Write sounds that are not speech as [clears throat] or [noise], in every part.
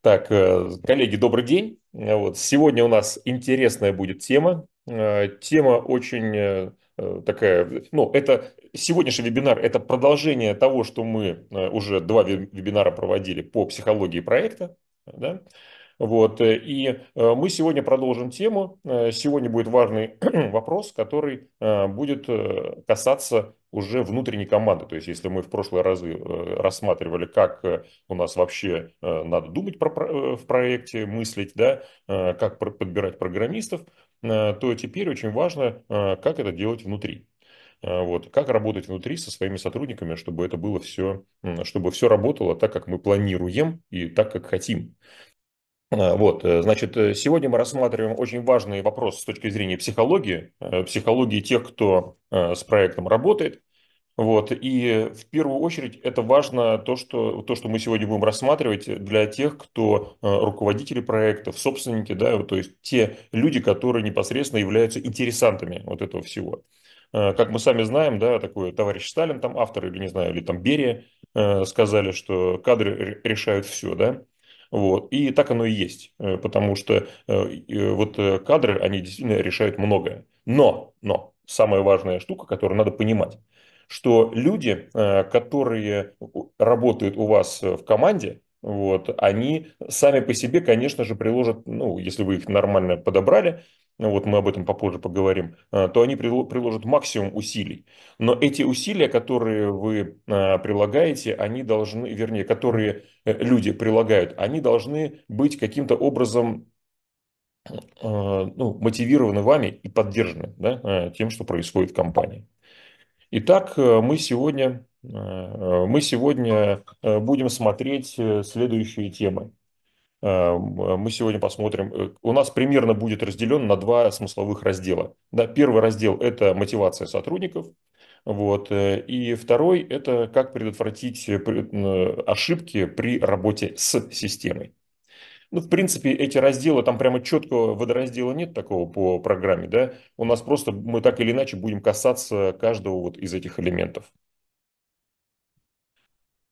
Так, э, коллеги, добрый день. Э, вот, сегодня у нас интересная будет тема. Э, тема очень такая, ну, это сегодняшний вебинар, это продолжение того, что мы уже два вебинара проводили по психологии проекта. Да? Вот. Э, и э, мы сегодня продолжим тему. Э, сегодня будет важный [clears throat] вопрос, который будет касаться уже внутренней команды. То есть, если мы в прошлые разы рассматривали, как у нас вообще надо думать про, в проекте, мыслить, да, как подбирать программистов, то теперь очень важно, как это делать внутри. Вот, как работать внутри со своими сотрудниками, чтобы это было все, чтобы все работало так, как мы планируем и так, как хотим. А, вот, э, значит, э, сегодня мы рассматриваем очень важный вопрос с точки зрения психологии, э, психологии тех, кто с проектом работает. Вот, и в первую очередь это важно то, что, то, что мы сегодня будем рассматривать для тех, кто руководители проектов, собственники, да, то есть те люди, которые непосредственно являются интересантами вот этого всего как мы сами знаем, да, такой товарищ Сталин, там автор, или не знаю, или там Берия, сказали, что кадры решают все, да. Вот. И так оно и есть, э, потому что э, э, вот кадры, они действительно решают многое. Но, но, самая важная штука, которую надо понимать, что люди, которые работают у вас в команде, вот, они сами по себе, конечно же, приложат, ну, если вы их нормально подобрали, ну, вот мы об этом попозже поговорим, э, то они приложат максимум усилий. Но эти усилия, которые вы э, прилагаете, они должны, вернее, которые э, люди прилагают, они должны быть каким-то образом ну, мотивированы вами и поддержаны да, тем, что происходит в компании. Итак, мы сегодня Э, мы сегодня э, будем смотреть э, следующие темы. Мы сегодня посмотрим. У нас примерно будет разделен на два смысловых раздела. Да, первый раздел – это мотивация сотрудников. Вот. И второй – это как предотвратить ошибки при работе с системой. Ну, в принципе, эти разделы, там прямо четкого водораздела нет такого по программе, да? У нас просто мы так или иначе будем касаться каждого вот из этих элементов.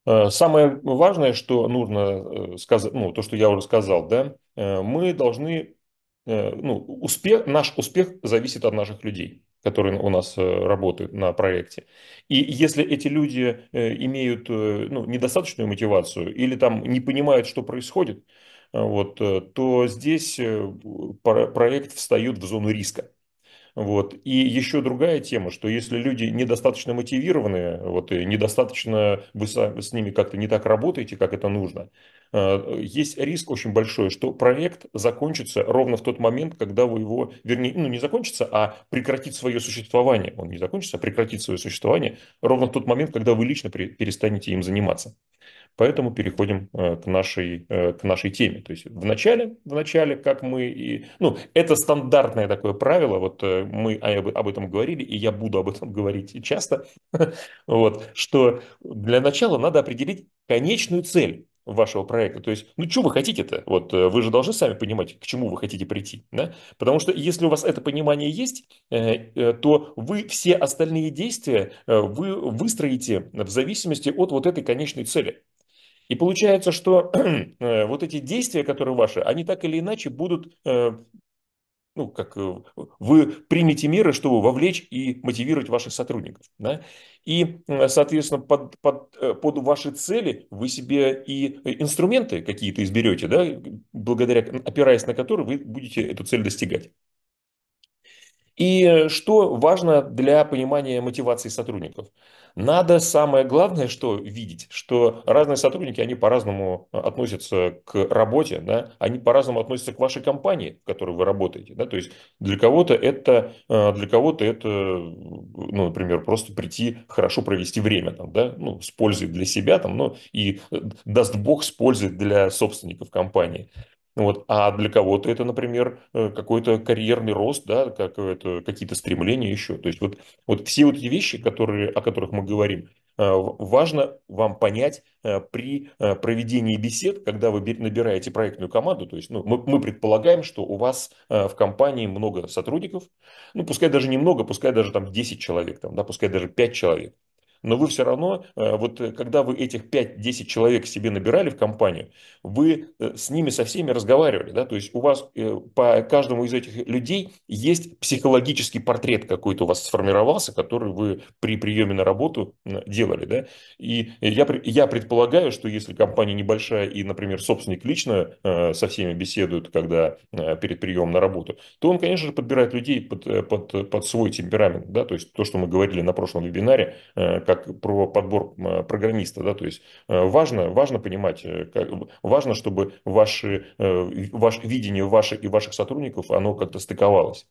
Э, самое важное, что нужно э, сказать, ну, то, что я уже сказал, да, э, мы должны, ну, успех, наш успех зависит от наших людей, которые у нас работают на проекте. И если эти люди имеют ну, недостаточную мотивацию или там не понимают, что происходит, вот, то здесь проект встает в зону риска. Вот. И еще другая тема, что если люди недостаточно мотивированы, вот, и недостаточно вы с ними как-то не так работаете, как это нужно, э, есть риск очень большой, что проект закончится ровно в тот момент, когда вы его, вернее, ну не закончится, а прекратит свое существование. Он не закончится, а прекратит свое существование ровно в тот момент, когда вы лично перестанете им заниматься. Поэтому переходим э, к нашей, э, к нашей теме. То есть в начале, в начале, как мы... И, ну, это стандартное такое правило, вот э, мы об, этом говорили, и я буду об этом [laughs] говорить часто, [laughs] вот, что для начала надо определить конечную цель вашего проекта. То есть, ну, что вы хотите-то? Вот вы же должны сами понимать, к чему вы хотите прийти. Да? Потому что если у вас это понимание есть, то вы все остальные действия вы выстроите в зависимости от вот этой конечной цели. И получается, что [clears throat] э, вот эти действия, которые ваши, они так или иначе будут, э, ну, как э, вы примете меры, чтобы вовлечь и мотивировать ваших сотрудников. Да? И, соответственно, под, под, под ваши цели вы себе и инструменты какие-то изберете, да, благодаря, опираясь на которые вы будете эту цель достигать. И что важно для понимания мотивации сотрудников? Надо самое главное, что видеть, что разные сотрудники, они по-разному э, относятся к работе, да? они по-разному относятся к вашей компании, в которой вы работаете. Да? То есть для кого-то это, э, для кого-то это ну, например, просто прийти, хорошо провести время, там, да? ну, с пользой для себя, там, ну, и э, даст бог с пользой для собственников компании. Вот. А для кого-то это, например, э, какой-то карьерный рост, да, как какие-то стремления еще. То есть вот, вот все вот эти вещи, которые, о которых мы говорим, э, важно вам понять э, при проведении бесед, когда вы набираете проектную команду. То есть ну, мы, мы предполагаем, что у вас в компании много сотрудников, ну пускай даже немного, пускай даже там 10 человек, там, да, пускай даже 5 человек но вы все равно, э, вот э, когда вы этих 5-10 человек себе набирали в компанию, вы э, с ними со всеми разговаривали, да, то есть у вас по каждому из этих людей есть психологический портрет какой-то у вас сформировался, который вы при приеме на работу делали, да, и я, я предполагаю, что если компания небольшая и, например, собственник лично со всеми беседует, когда перед приемом на работу, то он, конечно же, подбирает людей под, под, под свой темперамент, да, то есть то, что мы говорили на прошлом вебинаре, как как про подбор э, программиста, да, то есть э, важно, важно понимать, э, как, важно, чтобы ваши, ваше видение ваших и ваших сотрудников, оно как-то стыковалось.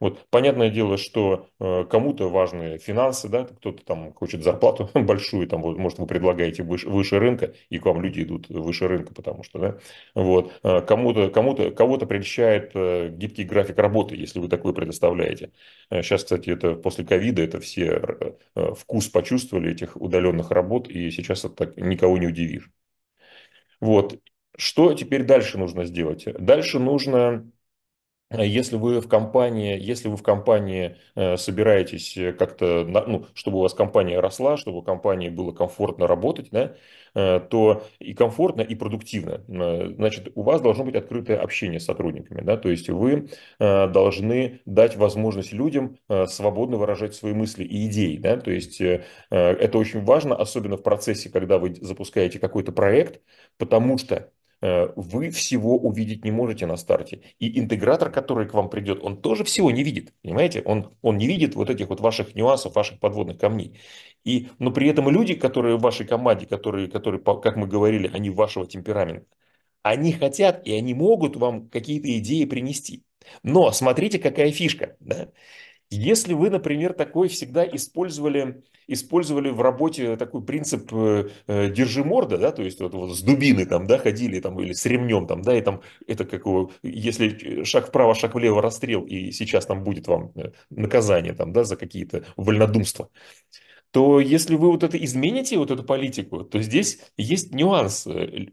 Вот, понятное дело, что э, кому-то важны финансы, да, кто-то там хочет зарплату [laughs] большую, там, вот, может, вы предлагаете выше, выше рынка, и к вам люди идут выше рынка, потому что, да, вот, э, кому-то, кому-то, кого-то прельщает э, гибкий график работы, если вы такой предоставляете. Э, сейчас, кстати, это после ковида, это все э, вкус почувствовали этих удаленных работ, и сейчас это так никого не удивишь. Вот, что теперь дальше нужно сделать? Дальше нужно а если вы в компании, если вы в компании э, собираетесь э, как-то, ну, чтобы у вас компания росла, чтобы компании было комфортно работать, да, э, то и комфортно, и продуктивно. Значит, у вас должно быть открытое общение с сотрудниками. Да? То есть вы должны дать возможность людям свободно выражать свои мысли и идеи. Да? То есть это очень важно, особенно в процессе, когда вы запускаете какой-то проект, потому что Э, вы всего увидеть не можете на старте. И интегратор, который к вам придет, он тоже всего не видит, понимаете? Он, он не видит вот этих вот ваших нюансов, ваших подводных камней. И, но при этом люди, которые в вашей команде, которые, которые как мы говорили, они вашего темперамента, они хотят и они могут вам какие-то идеи принести. Но смотрите, какая фишка. Да? Если вы, например, такой всегда использовали, использовали в работе такой принцип э, э, держи морда, да, то есть вот, вот с дубины там, да, ходили там или с ремнем там, да, и там это как если э, шаг вправо, шаг влево расстрел, и сейчас там будет вам э, наказание там, да, за какие-то вольнодумства то если вы вот это измените, вот эту политику, то здесь есть нюанс. Э,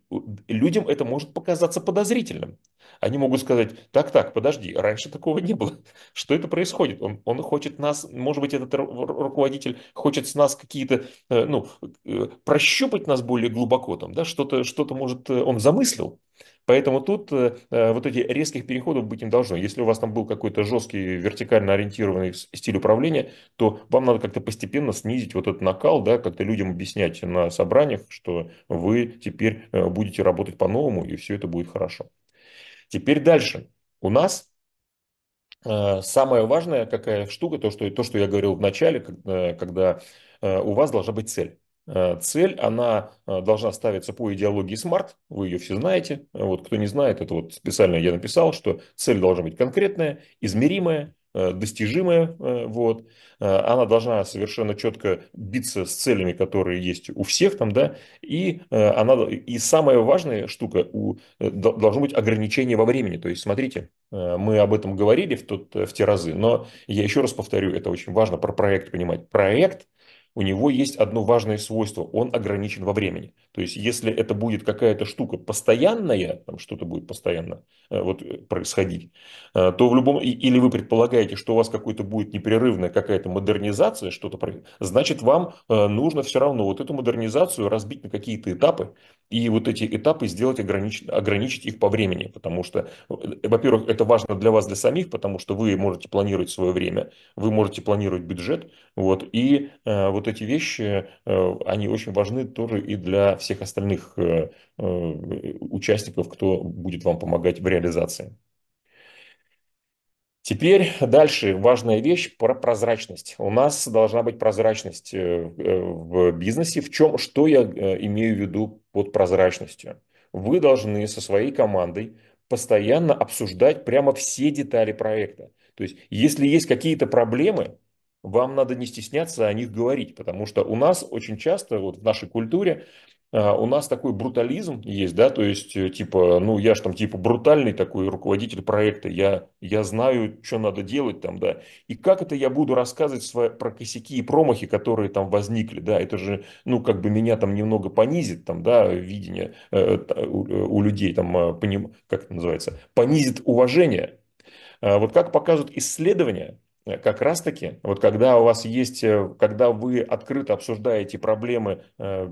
людям это может показаться подозрительным. Они могут сказать, так-так, подожди, раньше такого не было. [laughs] Что это происходит? Он, он хочет нас, может быть, этот руководитель хочет с нас какие-то, э, ну, э, прощупать нас более глубоко, там, да, что-то что то может он замыслил. Поэтому тут э, э, вот эти резких переходов быть не должно. Если у вас там был какой-то жесткий, вертикально ориентированный стиль управления, то вам надо как-то постепенно снизить вот этот накал, да, как-то людям объяснять на собраниях, что вы теперь э, будете работать по-новому, и все это будет хорошо. Теперь дальше. У нас самая важная какая штука, то, что, то, что я говорил в начале, когда у вас должна быть цель. Э, цель, она э, должна ставиться по идеологии SMART. вы ее все знаете, э, вот кто не знает, это вот специально я написал, что цель должна быть конкретная, измеримая, достижимая, вот, она должна совершенно четко биться с целями, которые есть у всех там, да, и она, и самая важная штука, у, должно быть ограничение во времени, то есть смотрите, мы об этом говорили в, тот, в те разы, но я еще раз повторю, это очень важно про проект понимать, проект – у него есть одно важное свойство, он ограничен во времени. То есть, если это будет какая-то штука постоянная, там что-то будет постоянно э, вот, э, происходить, э, то в любом... Или вы предполагаете, что у вас какой-то будет непрерывная какая-то модернизация, что-то... Значит, вам нужно все равно вот эту модернизацию разбить на какие-то этапы, и вот эти этапы сделать, ограничить, ограничить их по времени, потому что, э, во-первых, это важно для вас, для самих, потому что вы можете планировать свое время, вы можете планировать бюджет, вот, и э, вот эти вещи, э, они очень важны тоже и для всех остальных э, э, участников, кто будет вам помогать в реализации. Теперь дальше важная вещь про прозрачность. У нас должна быть прозрачность э, э, в бизнесе. В чем, что я э, имею в виду под прозрачностью? Вы должны со своей командой постоянно обсуждать прямо все детали проекта. То есть, если есть какие-то проблемы, вам надо не стесняться о них говорить, потому что у нас очень часто вот в нашей культуре а, у нас такой брутализм есть, да, то есть, э, типа, ну, я же там, типа, брутальный такой руководитель проекта, я, я знаю, что надо делать там, да, и как это я буду рассказывать свои, про косяки и промахи, которые там возникли, да, это же, ну, как бы меня там немного понизит, там, да, видение э, у, э, у людей, там, а, поним... как это называется, понизит уважение. А вот как показывают исследования, Э, как раз-таки, вот когда у вас есть, э, когда вы открыто обсуждаете проблемы э,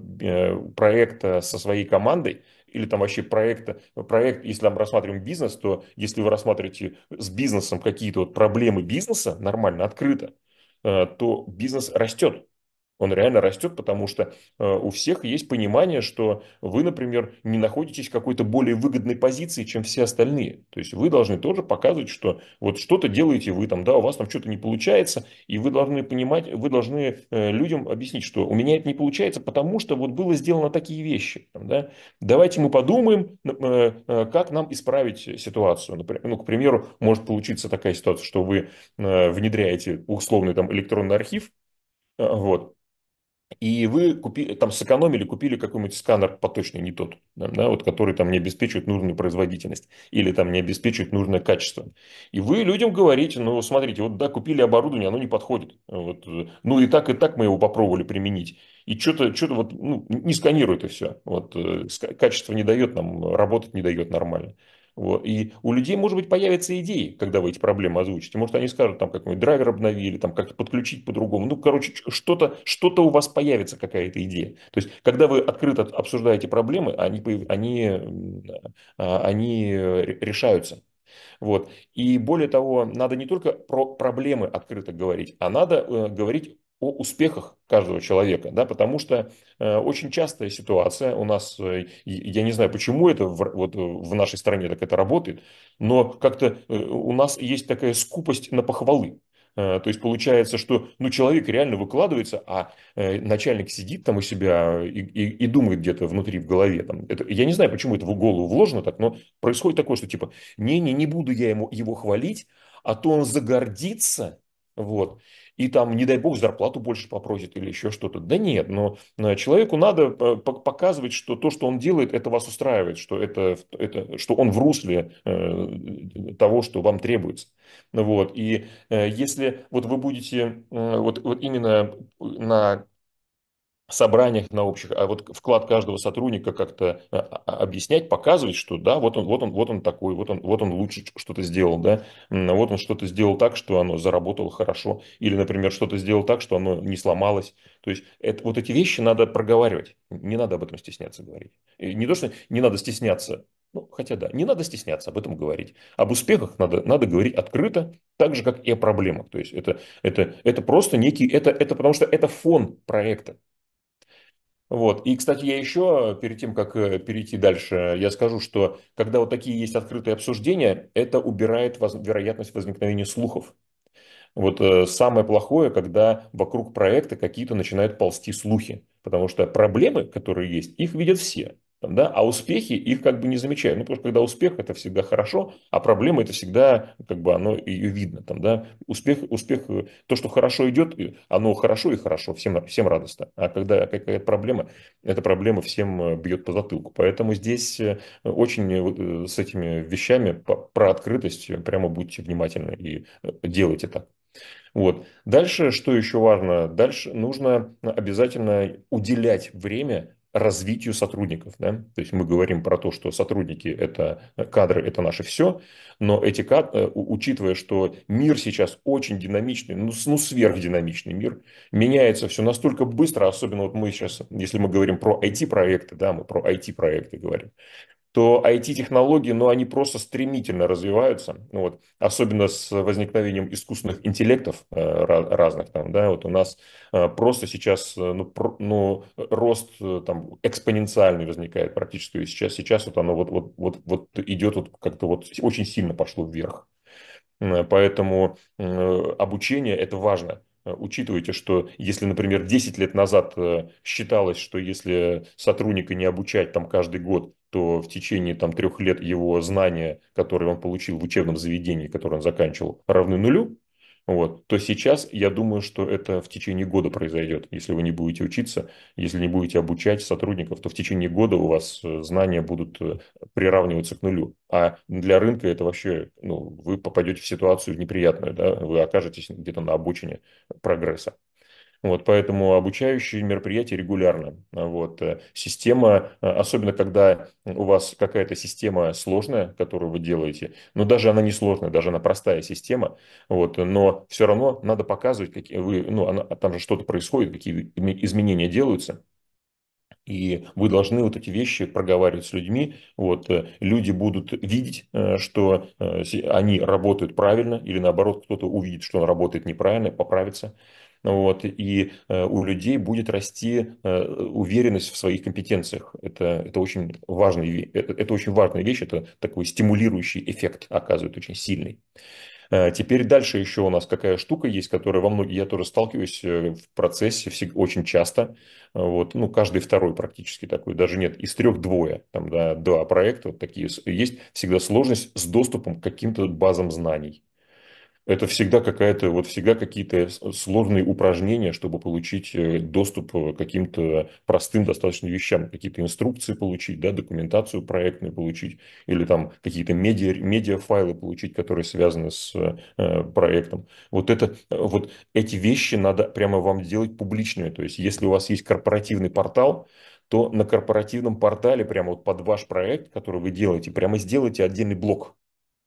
проекта со своей командой, или там вообще проекта проект, если там рассматриваем бизнес, то если вы рассматриваете с бизнесом какие-то вот проблемы бизнеса нормально, открыто, то бизнес растет, он реально растет, потому что э, у всех есть понимание, что вы, например, не находитесь в какой-то более выгодной позиции, чем все остальные. То есть вы должны тоже показывать, что вот что-то делаете вы там, да, у вас там что-то не получается, и вы должны понимать, вы должны э, людям объяснить, что у меня это не получается, потому что вот было сделано такие вещи. да? Давайте мы подумаем, э, как нам исправить ситуацию. Например, ну, к примеру, может получиться такая ситуация, что вы внедряете условный там электронный архив, вот, и вы купили там сэкономили, купили какой-нибудь сканер поточный, не тот, да, вот, который там не обеспечивает нужную производительность или там не обеспечивает нужное качество. И вы людям говорите, ну, смотрите, вот да, купили оборудование, оно не подходит. Вот, ну, и так, и так мы его попробовали применить. И что-то что то вот, ну, не сканирует и все. Вот, э, качество не дает нам, работать не дает нормально. Вот. И у людей, может быть, появятся идеи, когда вы эти проблемы озвучите. Может, они скажут, там, как мы драйвер обновили, там, как подключить по-другому. Ну, короче, что-то что у вас появится, какая-то идея. То есть, когда вы открыто обсуждаете проблемы, они, они, а, они решаются. Вот. И более того, надо не только про проблемы открыто говорить, а надо э, говорить о успехах каждого человека, да, потому что э, очень частая ситуация у нас, э, я не знаю, почему это в, вот в нашей стране так это работает, но как-то э, у нас есть такая скупость на похвалы. Э, то есть получается, что ну, человек реально выкладывается, а э, начальник сидит там у себя и, и, и думает где-то внутри в голове. Там. Это, я не знаю, почему это в голову вложено так, но происходит такое, что типа, не-не, не буду я ему, его хвалить, а то он загордится, вот и там, не дай бог, зарплату больше попросит или еще что-то. Да нет, но человеку надо э, показывать, что то, что он делает, это вас устраивает, что, это, это, что он в русле э, того, что вам требуется. Вот. И э, если вот вы будете вот, вот именно на собраниях на общих, а вот вклад каждого сотрудника как-то э, а, а, объяснять, показывать, что да, вот он, вот он, вот он такой, вот он, вот он лучше что-то сделал, да, вот он что-то сделал так, что оно заработало хорошо, или, например, что-то сделал так, что оно не сломалось. То есть это, вот эти вещи надо проговаривать, не надо об этом стесняться говорить. И не то, что не надо стесняться, ну, хотя да, не надо стесняться об этом говорить. Об успехах надо, надо говорить открыто, так же, как и о проблемах. То есть это, это, это просто некий, это, это потому что это фон проекта. Вот. И, кстати, я еще, перед тем, как э, перейти дальше, я скажу, что когда вот такие есть открытые обсуждения, это убирает воз... вероятность возникновения слухов. Вот э, самое плохое, когда вокруг проекта какие-то начинают ползти слухи, потому что проблемы, которые есть, их видят все да? А успехи их как бы не замечают. Ну, потому что когда успех, это всегда хорошо, а проблема это всегда, как бы оно ее видно. Там, да? Успех, успех, э, то, что хорошо идет, оно хорошо и хорошо, всем, всем радостно. А когда какая-то проблема, эта проблема всем э, бьет по затылку. Поэтому здесь э, очень с этими вещами про открытость прямо будьте внимательны и делайте так. Вот. Дальше, что еще важно? Дальше нужно обязательно уделять время развитию сотрудников. Да? То есть мы говорим про то, что сотрудники – это э, кадры, это наше все, но эти кадры, э, учитывая, что мир сейчас очень динамичный, ну, ну сверхдинамичный мир, меняется все настолько быстро, особенно вот мы сейчас, если мы говорим про IT-проекты, да, мы про IT-проекты говорим, то IT-технологии, ну, они просто стремительно развиваются, ну, вот, особенно с возникновением искусственных интеллектов э, разных, там, да, вот у нас э, просто сейчас, э, ну, про, ну, рост э, там экспоненциальный возникает практически сейчас, сейчас вот оно вот, вот, вот, вот идет вот как-то вот очень сильно пошло вверх, э, поэтому э, обучение это важно, учитывайте, что если, например, 10 лет назад считалось, что если сотрудника не обучать там каждый год то в течение там, трех лет его знания, которые он получил в учебном заведении, которое он заканчивал, равны нулю, вот, то сейчас я думаю, что это в течение года произойдет. Если вы не будете учиться, если не будете обучать сотрудников, то в течение года у вас э, знания будут э, приравниваться к нулю. А для рынка это вообще, ну, вы попадете в ситуацию неприятную, да, вы окажетесь где-то на обочине прогресса. Вот, поэтому обучающие мероприятия регулярно. Вот, э, система, э, особенно когда у вас какая-то система сложная, которую вы делаете, но даже она не сложная, даже она простая система, вот, но все равно надо показывать, какие вы, ну, она, а там же что-то происходит, какие изменения делаются. И вы должны вот эти вещи проговаривать с людьми. Вот, э, люди будут видеть, что они работают правильно, или наоборот, кто-то увидит, что он работает неправильно, поправится вот, и э, у людей будет расти э, уверенность в своих компетенциях. Это, это, очень, важный, это, это очень важная вещь, это такой стимулирующий эффект оказывает очень сильный. Э, теперь дальше еще у нас какая штука есть, которая во многих, я тоже сталкиваюсь в процессе очень часто, вот, ну, каждый второй практически такой, даже нет, из трех двое, там, да, два проекта вот такие есть, всегда сложность с доступом к каким-то базам знаний это всегда какая-то, вот всегда какие-то сложные упражнения, чтобы получить э, доступ э, к каким-то простым достаточно вещам, какие-то инструкции получить, да, документацию проектную получить, или там какие-то медиа, медиафайлы получить, которые связаны с э, проектом. Вот это, э, вот эти вещи надо прямо вам делать публичными, то есть если у вас есть корпоративный портал, то на корпоративном портале прямо вот под ваш проект, который вы делаете, прямо сделайте отдельный блок,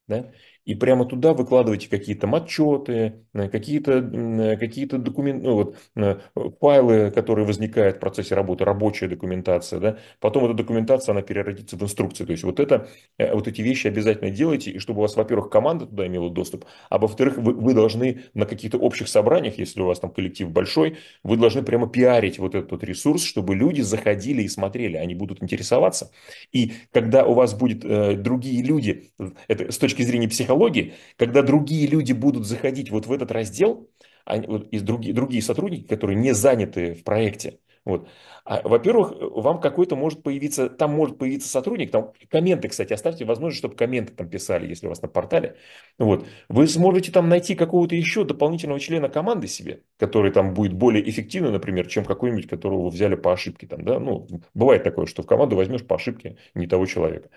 да, и прямо туда выкладываете какие-то отчеты, э, какие-то э, какие документы, ну, вот, э, файлы, которые возникают в процессе работы, рабочая документация, да, потом эта документация, она переродится в инструкции, то есть вот это, вот эти вещи обязательно делайте, и чтобы у вас, во-первых, команда туда имела доступ, а во-вторых, вы, вы должны на каких-то общих собраниях, если у вас там коллектив большой, вы должны прямо пиарить вот этот вот ресурс, чтобы люди заходили и смотрели, они будут интересоваться, и когда у вас будут э, другие люди, это с точки зрения психологии, технологии, когда другие люди будут заходить вот в этот раздел, они, вот, и другие, другие сотрудники, которые не заняты в проекте, вот. А, во-первых, вам какой-то может появиться, там может появиться сотрудник, там комменты, кстати, оставьте возможность, чтобы комменты там писали, если у вас на портале. Вот. Вы сможете там найти какого-то еще дополнительного члена команды себе, который там будет более эффективным, например, чем какой-нибудь, которого вы взяли по ошибке. Там, да? ну, бывает такое, что в команду возьмешь по ошибке не того человека.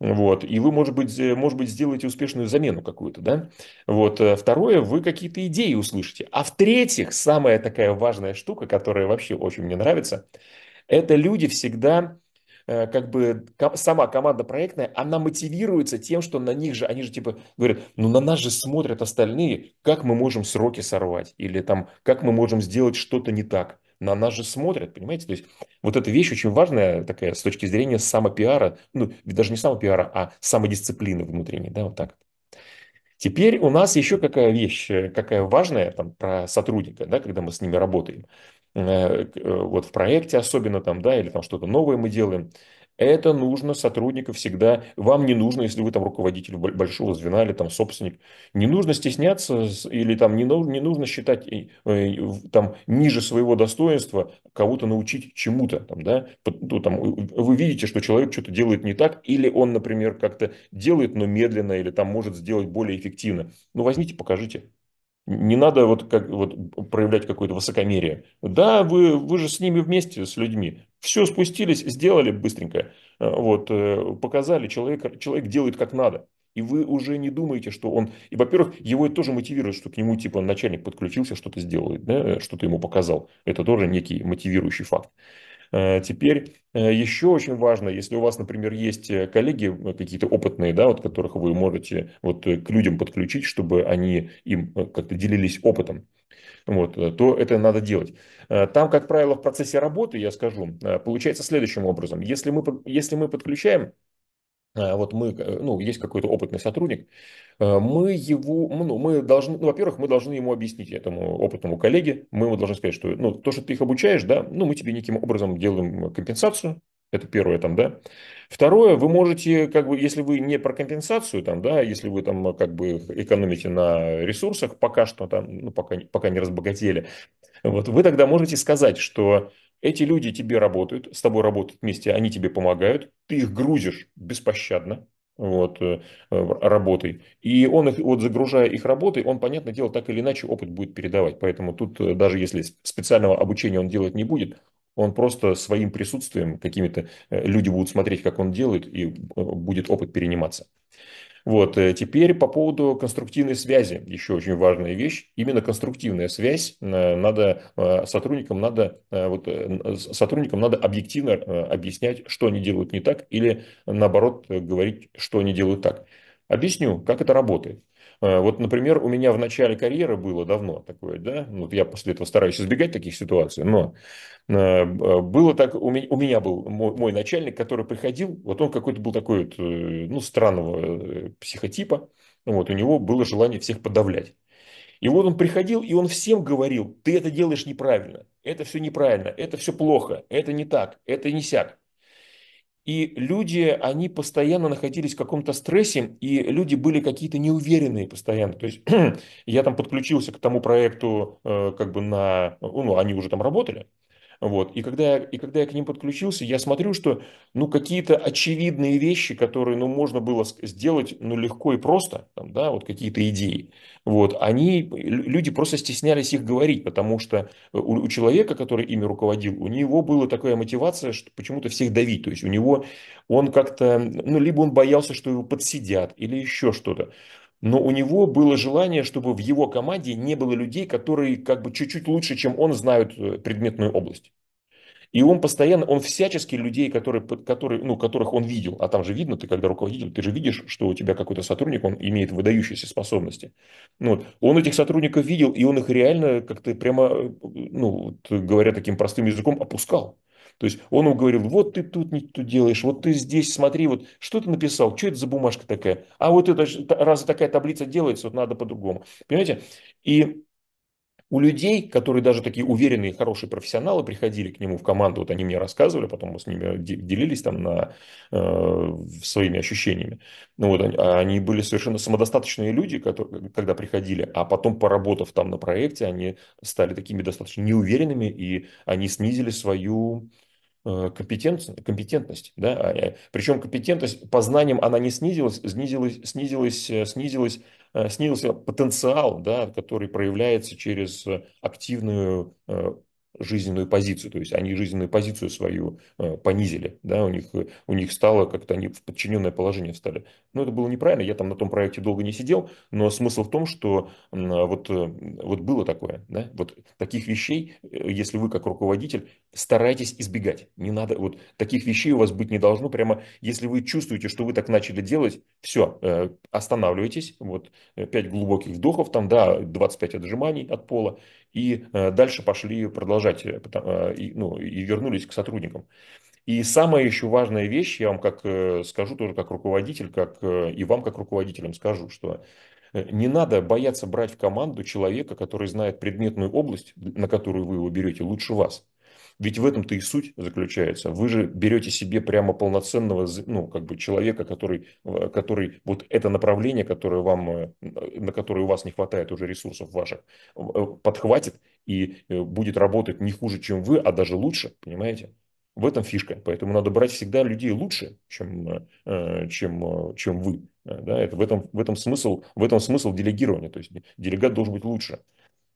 Вот. И вы, может быть, может быть, сделаете успешную замену какую-то, да? Вот. Э, второе, вы какие-то идеи услышите. А в-третьих, самая такая важная штука, которая вообще очень мне нравится, это люди всегда э, как бы сама команда проектная, она мотивируется тем, что на них же, они же типа говорят, ну на нас же смотрят остальные, как мы можем сроки сорвать, или там, как мы можем сделать что-то не так на нас же смотрят, понимаете? То есть вот эта вещь очень важная такая с точки зрения самопиара, ну, даже не самопиара, а самодисциплины внутренней, да, вот так. Теперь у нас еще какая вещь, э, какая важная там про сотрудника, да, когда мы с ними работаем, э, э, вот в проекте особенно там, да, или там что-то новое мы делаем – это нужно сотрудников всегда. Вам не нужно, если вы там руководитель большого звена или там собственник, не нужно стесняться или там не, не нужно считать э, э, там ниже своего достоинства кого-то научить чему-то. Там, да? Ну, там, вы видите, что человек что-то делает не так, или он, например, как-то делает, но медленно, или там может сделать более эффективно. Ну, возьмите, покажите. Не надо вот, как, вот проявлять какое-то высокомерие. Да, вы, вы же с ними вместе, с людьми. Все спустились, сделали быстренько, э, вот, э, показали, человек, человек делает как надо. И вы уже не думаете, что он... И, во-первых, его это тоже мотивирует, что к нему, типа, начальник подключился, что-то сделал, да, что-то ему показал. Это тоже некий мотивирующий факт. Э, теперь еще очень важно, если у вас, например, есть коллеги какие-то опытные, да, вот которых вы можете вот к людям подключить, чтобы они им как-то делились опытом. Вот, э, то это надо делать. Э, там, как правило, в процессе работы, я скажу, э, получается следующим образом. Если мы, если мы подключаем вот мы, ну, есть какой-то опытный сотрудник, мы его, ну, мы должны, ну, во-первых, мы должны ему объяснить, этому опытному коллеге, мы ему должны сказать, что, ну, то, что ты их обучаешь, да, ну, мы тебе неким образом делаем компенсацию, это первое там, да. Второе, вы можете, как бы, если вы не про компенсацию, там, да, если вы там э, как бы экономите на ресурсах пока что там, ну, пока, пока не разбогатели, вот вы тогда можете сказать, что эти люди тебе работают, с тобой работают вместе, они тебе помогают, ты их грузишь беспощадно, вот, э, работой. И он их, вот загружая их работой, он, понятное дело, так или иначе опыт будет передавать. Поэтому тут э, даже если специального обучения он делать не будет, он просто своим присутствием какими-то э, люди будут смотреть, как он делает, и э, будет опыт перениматься. Вот, э, теперь по поводу конструктивной связи, еще очень важная вещь. Именно конструктивная связь надо сотрудникам надо, вот, сотрудникам надо объективно объяснять, что они делают не так, или наоборот говорить, что они делают так. Объясню, как это работает. Э, вот, например, у меня в начале карьеры было давно такое, да, ну, вот я после этого стараюсь избегать таких ситуаций, но э, было так, у меня, был мой, мой начальник, который приходил, вот он какой-то был такой, вот, э, ну, странного психотипа, вот, у него было желание всех подавлять. И вот он приходил, и он всем говорил, ты это делаешь неправильно, это все неправильно, это все плохо, это не так, это не сяк и люди, они постоянно находились в каком-то стрессе, и люди были какие-то неуверенные постоянно. То есть [clears throat] я там подключился к тому проекту, э, как бы на, ну, они уже там работали, вот. И, когда я, и когда я к ним подключился, я смотрю, что ну, какие-то очевидные вещи, которые ну, можно было сделать ну, легко и просто, там, да, вот какие-то идеи, вот, они, люди просто стеснялись их говорить, потому что у, у человека, который ими руководил, у него была такая мотивация, что почему-то всех давить. То есть у него он как-то, ну, либо он боялся, что его подсидят, или еще что-то но у него было желание, чтобы в его команде не было людей, которые как бы чуть-чуть лучше, чем он, знают э, предметную область. И он постоянно, он всячески людей, которые, которые, ну, которых он видел, а там же видно, ты когда руководитель, ты же видишь, что у тебя какой-то сотрудник, он имеет выдающиеся способности. Ну, вот. Он этих сотрудников видел, и он их реально как-то прямо, э, ну, говоря таким простым языком, опускал. То есть он ему говорил, вот ты тут не то делаешь, вот ты здесь, смотри, вот что ты написал, что это за бумажка такая? А вот это, раз такая таблица делается, вот надо по-другому. Понимаете? И у людей, которые даже такие уверенные, хорошие профессионалы приходили к нему в команду, вот они мне рассказывали, потом мы с ними делились там на, э, своими ощущениями. Ну, вот, они, а они были совершенно самодостаточные люди, которые, когда приходили, а потом, поработав там на проекте, они стали такими достаточно неуверенными, и они снизили свою Э, компетентность, компетентность да, а, э, причем компетентность по знаниям она не снизилась, снизилась, снизилась, э, снизилась, снизился потенциал, да, который проявляется через активную жизненную позицию, то есть они жизненную позицию свою э, понизили, да, у них, у них стало как-то они в подчиненное положение встали. Но ну, это было неправильно, я там на том проекте долго не сидел, но смысл в том, что вот, э, вот было такое, да, вот таких вещей, э, если вы как руководитель, старайтесь избегать, не надо, вот таких вещей у вас быть не должно, прямо если вы чувствуете, что вы так начали делать, все, останавливайтесь, вот пять глубоких вдохов, там, да, 25 отжиманий от пола, и дальше пошли продолжать продолжать, э, ну, и вернулись к сотрудникам. И самая еще важная вещь, я вам как э, скажу тоже как руководитель, как э, и вам как руководителям скажу, что не надо бояться брать в команду человека, который знает предметную область, на которую вы его берете, лучше вас. Ведь в этом-то и суть заключается. Вы же берете себе прямо полноценного ну, как бы человека, который, который вот это направление, которое вам, на которое у вас не хватает уже ресурсов ваших, подхватит и э, будет работать не хуже, чем вы, а даже лучше, понимаете? В этом фишка. Поэтому надо брать всегда людей лучше, чем, э, э, чем, чем вы. Да, это в, этом, в, этом смысл, в этом смысл делегирования. То есть делегат должен быть лучше.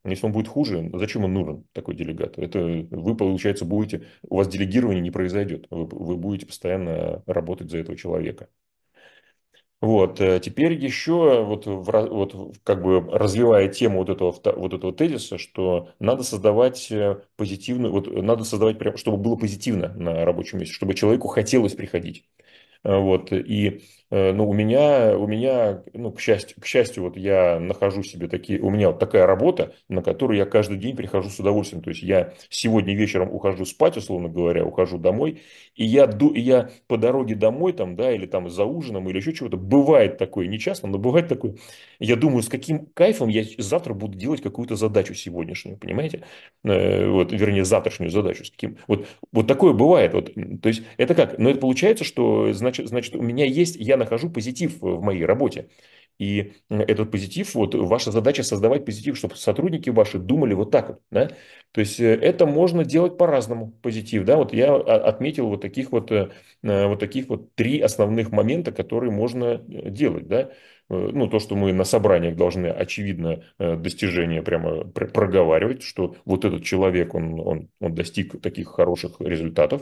Если он будет хуже, зачем он нужен, такой делегат? Это вы, получается, будете, у вас делегирование не произойдет. Вы, вы будете постоянно работать за этого человека. Вот, э, теперь еще, вот, вот как бы развивая тему вот этого, вот этого тезиса, что надо создавать э, позитивную, вот э, надо создавать прям, чтобы было позитивно на рабочем месте, чтобы человеку хотелось приходить. Вот, и Э, ну у меня, у меня, ну, к счастью, к счастью, вот я нахожу себе такие, у меня вот такая работа, на которую я каждый день прихожу с удовольствием. То есть я сегодня вечером ухожу спать, условно говоря, ухожу домой, и я, и я по дороге домой там, да, или там за ужином, или еще чего-то, бывает такое, не часто, но бывает такое, я думаю, с каким кайфом я завтра буду делать какую-то задачу сегодняшнюю, понимаете? Э, вот, вернее, завтрашнюю задачу. С каким... вот, вот такое бывает. Вот, то есть это как? Но это получается, что значит, значит у меня есть, я нахожу позитив э, в моей работе. И этот позитив, вот ваша задача создавать позитив, чтобы сотрудники ваши думали вот так вот, да. То есть э, это можно делать по-разному, позитив, да. Вот я а, отметил вот таких вот, э, вот таких вот три основных момента, которые можно делать, да. Ну, то, что мы на собраниях должны, очевидно, достижения прямо проговаривать, что вот этот человек, он, он, он достиг таких хороших результатов.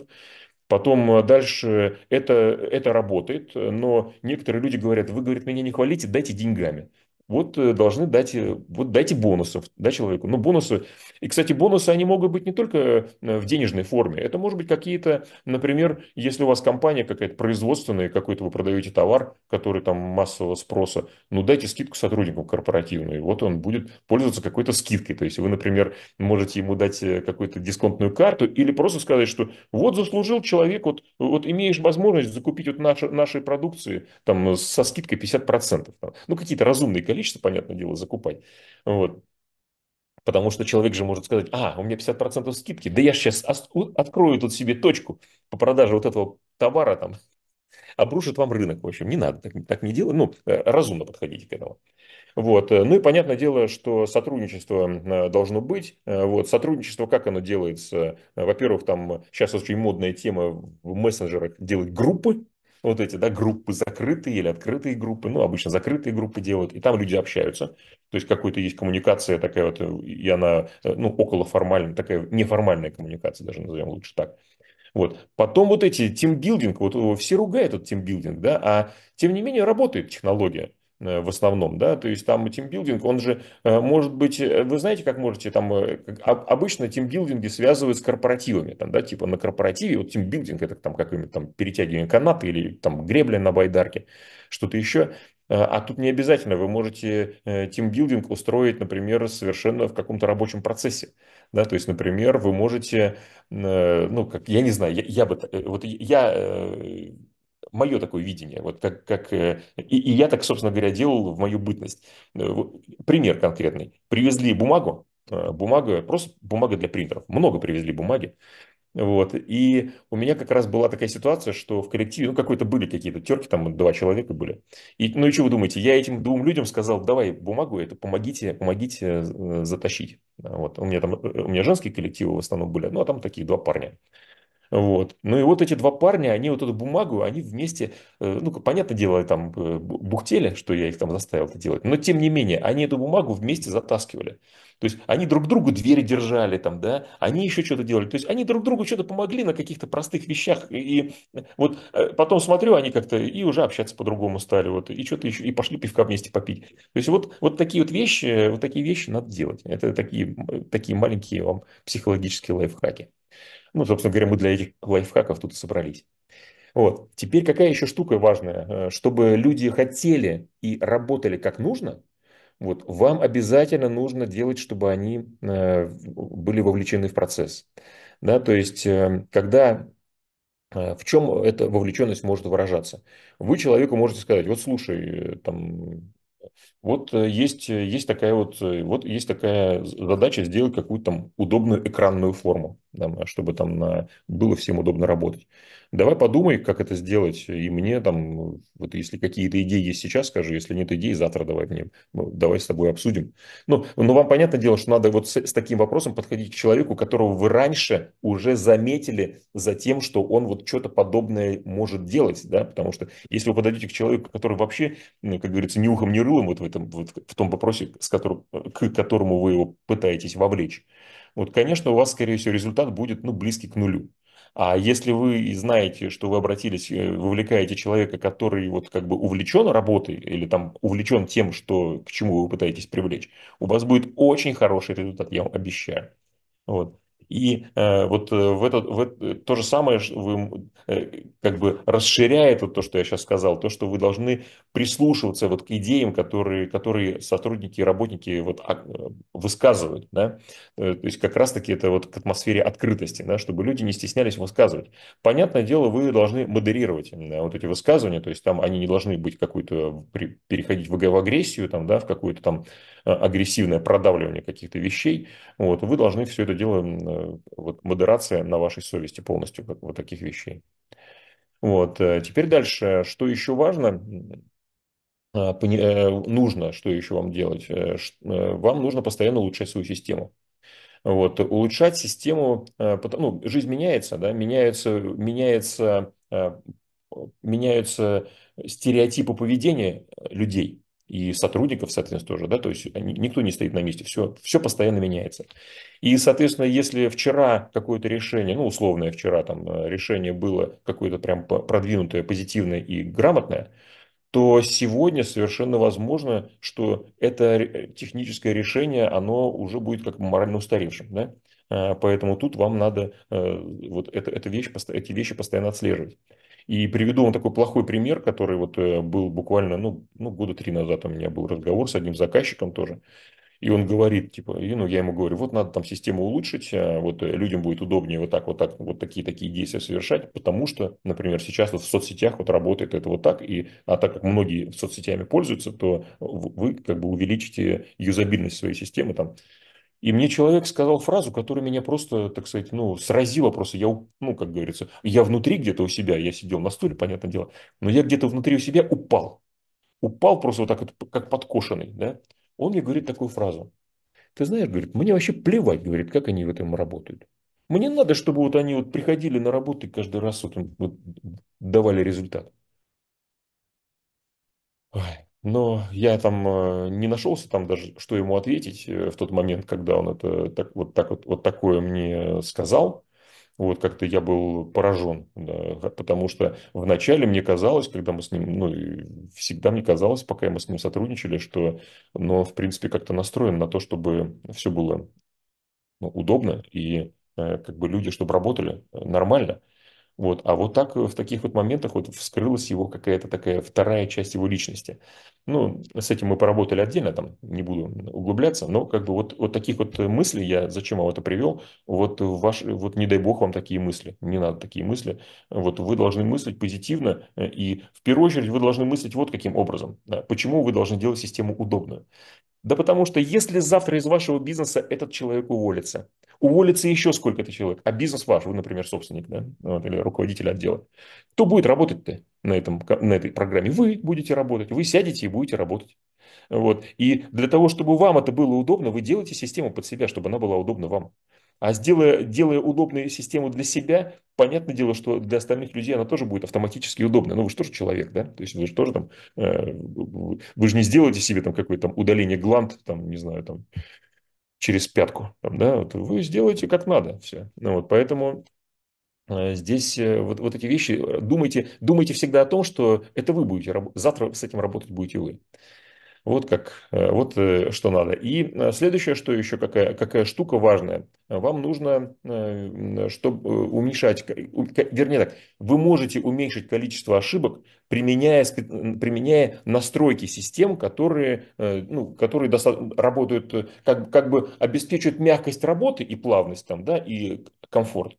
Потом э, дальше это, это работает, но некоторые люди говорят, вы, говорит, меня не хвалите, дайте деньгами вот э, должны дать, э, вот дайте бонусов да, человеку. Но бонусы, и, кстати, бонусы, они могут быть не только э, в денежной форме. Это может быть какие-то, например, если у вас компания какая-то производственная, какой-то вы продаете товар, который там массового спроса, ну дайте скидку сотруднику корпоративную, вот он будет пользоваться какой-то скидкой. То есть вы, например, можете ему дать какую-то дисконтную карту или просто сказать, что вот заслужил человек, вот, вот имеешь возможность закупить вот наши, нашей продукции там со скидкой 50%. Там, ну какие-то разумные количества количество, понятное дело, закупать. Вот. Потому что человек же может сказать, а, у меня 50% скидки, да я сейчас открою тут себе точку по продаже вот этого товара там, обрушит вам рынок. В общем, не надо, так, так не делать. Ну, э, разумно подходите к этому. Вот. Э, ну и понятное дело, что сотрудничество э, должно быть. Вот. Сотрудничество, как оно делается? Во-первых, там сейчас очень модная тема в мессенджерах делать группы вот эти, да, группы закрытые или открытые группы, ну, обычно закрытые группы делают, и там люди общаются. То есть какой-то есть коммуникация такая вот, и она, э, ну, около формальная, такая неформальная коммуникация, даже назовем лучше так. Вот. Потом вот эти тимбилдинг, вот все ругают этот тимбилдинг, да, а тем не менее работает технология. Э, в основном, да, то есть там тимбилдинг, он же э, может быть, э, вы знаете, как можете там, а, обычно тимбилдинги связывают с корпоративами, там, да, типа на корпоративе, вот тимбилдинг, это там какое-нибудь там перетягивание каната или там гребля на байдарке, что-то еще, а тут не обязательно, вы можете тимбилдинг устроить, например, совершенно в каком-то рабочем процессе, да, то есть, например, вы можете, ну, как, я не знаю, я, я бы, вот я мое такое видение, вот как, как э, и, и я так, собственно говоря, делал в мою бытность. Э, пример конкретный. Привезли бумагу, э, бумага, просто бумага для принтеров. Много привезли бумаги. Вот. И у меня как раз была такая ситуация, что в коллективе, ну, какой-то были какие-то терки, там два человека были. И, ну, и что вы думаете, я этим двум людям сказал, давай бумагу это помогите, помогите затащить. А вот. У меня там, у меня женские коллективы в основном были, ну, а там такие два парня. Вот. Ну и вот эти два парня, они вот эту бумагу, они вместе, э, ну, понятное дело, там э, бухтели, что я их там заставил это делать, но тем не менее, они эту бумагу вместе затаскивали. То есть они друг другу двери держали там, да, они еще что-то делали. То есть они друг другу что-то помогли на каких-то простых вещах. И вот э, потом смотрю, они как-то и уже общаться по-другому стали, вот, и что-то еще, и пошли пивка вместе попить. То есть вот, вот такие вот вещи, вот такие вещи надо делать. Это такие, такие маленькие вам психологические лайфхаки. Ну, собственно говоря, мы для этих лайфхаков тут и собрались. Вот. Теперь какая еще штука важная? Э, чтобы люди хотели и работали как нужно, вот, вам обязательно нужно делать, чтобы они э, были вовлечены в процесс. Да, то есть, э, когда в чем эта вовлеченность может выражаться? Вы человеку можете сказать, вот слушай, там, вот э, есть, э, есть, такая вот, э, вот есть такая задача сделать какую-то там удобную экранную форму, там, чтобы там на, было всем удобно работать. Давай подумай, как это сделать. И мне там, вот если какие-то идеи есть сейчас, скажи, если нет идей, завтра давай мне, ну, давай с тобой обсудим. Ну, ну вам понятное дело, что надо вот с, с таким вопросом подходить к человеку, которого вы раньше уже заметили за тем, что он вот что-то подобное может делать, да, потому что если вы подойдете к человеку, который вообще, ну, как говорится, ни ухом, ни рылом вот в этом, вот в том вопросе, с которым, к которому вы его пытаетесь вовлечь, вот, конечно, у вас, скорее всего, результат будет, ну, близкий к нулю. А если вы знаете, что вы обратились, э, вовлекаете человека, который вот как бы увлечен работой или там увлечен тем, что, к чему вы пытаетесь привлечь, у вас будет очень хороший результат, я вам обещаю. Вот. И э, вот э, в этот в это э, то же самое вы, э, как бы расширяет вот то, что я сейчас сказал, то, что вы должны прислушиваться вот к идеям, которые, которые сотрудники и работники вот а, э, высказывают. Да? То есть как раз-таки это вот к атмосфере открытости, да, чтобы люди не стеснялись высказывать. Понятное дело, вы должны модерировать да, вот эти высказывания, то есть там они не должны быть какой-то, переходить в, в агрессию, там, да, в какое-то там агрессивное продавливание каких-то вещей. Вот, вы должны все это дело Э, вот модерация на вашей совести полностью вот таких вещей. Вот. Э, теперь дальше, что еще важно, э, нужно, что еще вам делать? Вам нужно постоянно улучшать свою систему. Вот, улучшать систему, ну, жизнь меняется, да, меняются, меняются, меняются стереотипы поведения людей и сотрудников, соответственно, тоже, да, то есть никто не стоит на месте, все, все постоянно меняется. И, соответственно, если вчера какое-то решение, ну, условное вчера там э, решение было какое-то прям продвинутое, позитивное и грамотное, то сегодня совершенно возможно, что это техническое решение, оно уже будет как морально устаревшим, да? А, поэтому тут вам надо э, вот это, это вещь, эти вещи постоянно отслеживать. И приведу вам такой плохой пример, который вот э, был буквально, ну, ну, года три назад у меня был разговор с одним заказчиком тоже. И он говорит, типа, и, ну, я ему говорю, вот надо там систему улучшить, а, вот э, людям будет удобнее вот так, вот так, вот такие, такие действия совершать, потому что, например, сейчас вот в соцсетях вот работает это вот так, и, а так как многие соцсетями пользуются, то вы как бы увеличите юзабильность своей системы, там, и мне человек сказал фразу, которая меня просто, так сказать, ну, сразила просто. Я, ну, как говорится, я внутри где-то у себя, я сидел на стуле, понятное дело, но я где-то внутри у себя упал. Упал просто вот так вот, как подкошенный, да. Он мне говорит такую фразу. Ты знаешь, говорит, мне вообще плевать, говорит, как они в этом работают. Мне надо, чтобы вот они вот приходили на работу и каждый раз вот, вот давали результат. Ой. Но я там э, не нашелся, там даже что ему ответить э, в тот момент, когда он это так, вот, так вот, вот такое мне сказал. Вот как-то я был поражен, да, потому что вначале мне казалось, когда мы с ним, ну, всегда мне казалось, пока мы с ним сотрудничали, что, но ну, в принципе, как-то настроен на то, чтобы все было ну, удобно и э, как бы люди, чтобы работали нормально. Вот. А вот так э, в таких вот моментах вот вскрылась его какая-то такая вторая часть его личности. Ну, с этим мы поработали отдельно, там не буду углубляться, но как бы вот, вот таких вот мыслей я зачем вам это привел, вот, ваш, вот не дай бог вам такие мысли, не надо такие мысли, вот вы должны мыслить позитивно, э, и в первую очередь вы должны мыслить вот каким образом, да, почему вы должны делать систему удобную. Да потому что если завтра из вашего бизнеса этот человек уволится – уволится еще сколько-то человек, а бизнес ваш, вы, например, собственник, да, вот, или руководитель отдела, кто будет работать-то на, этом, на этой программе? Вы будете работать, вы сядете и будете работать. Вот. И для того, чтобы вам это было удобно, вы делаете систему под себя, чтобы она была удобна вам. А сделая, делая удобную систему для себя, понятное дело, что для остальных людей она тоже будет автоматически удобна. Ну, вы же тоже человек, да? То есть вы же тоже там, э, вы же не сделаете себе там какое-то там удаление гланд, там, не знаю, там, через пятку, там, да, вот вы сделаете как надо все. Ну, вот, поэтому э, Здесь э, вот, вот эти вещи, э, думайте, думайте всегда о том, что это вы будете, завтра с этим работать будете вы. Вот как, вот что надо. И следующее, что еще какая, какая штука важная – вам нужно, э, чтобы э, уменьшать, э, вернее так, вы можете уменьшить количество ошибок, применяя, применяя настройки систем, которые, ну, которые работают, как, как бы обеспечивают мягкость работы и плавность там, да, и комфорт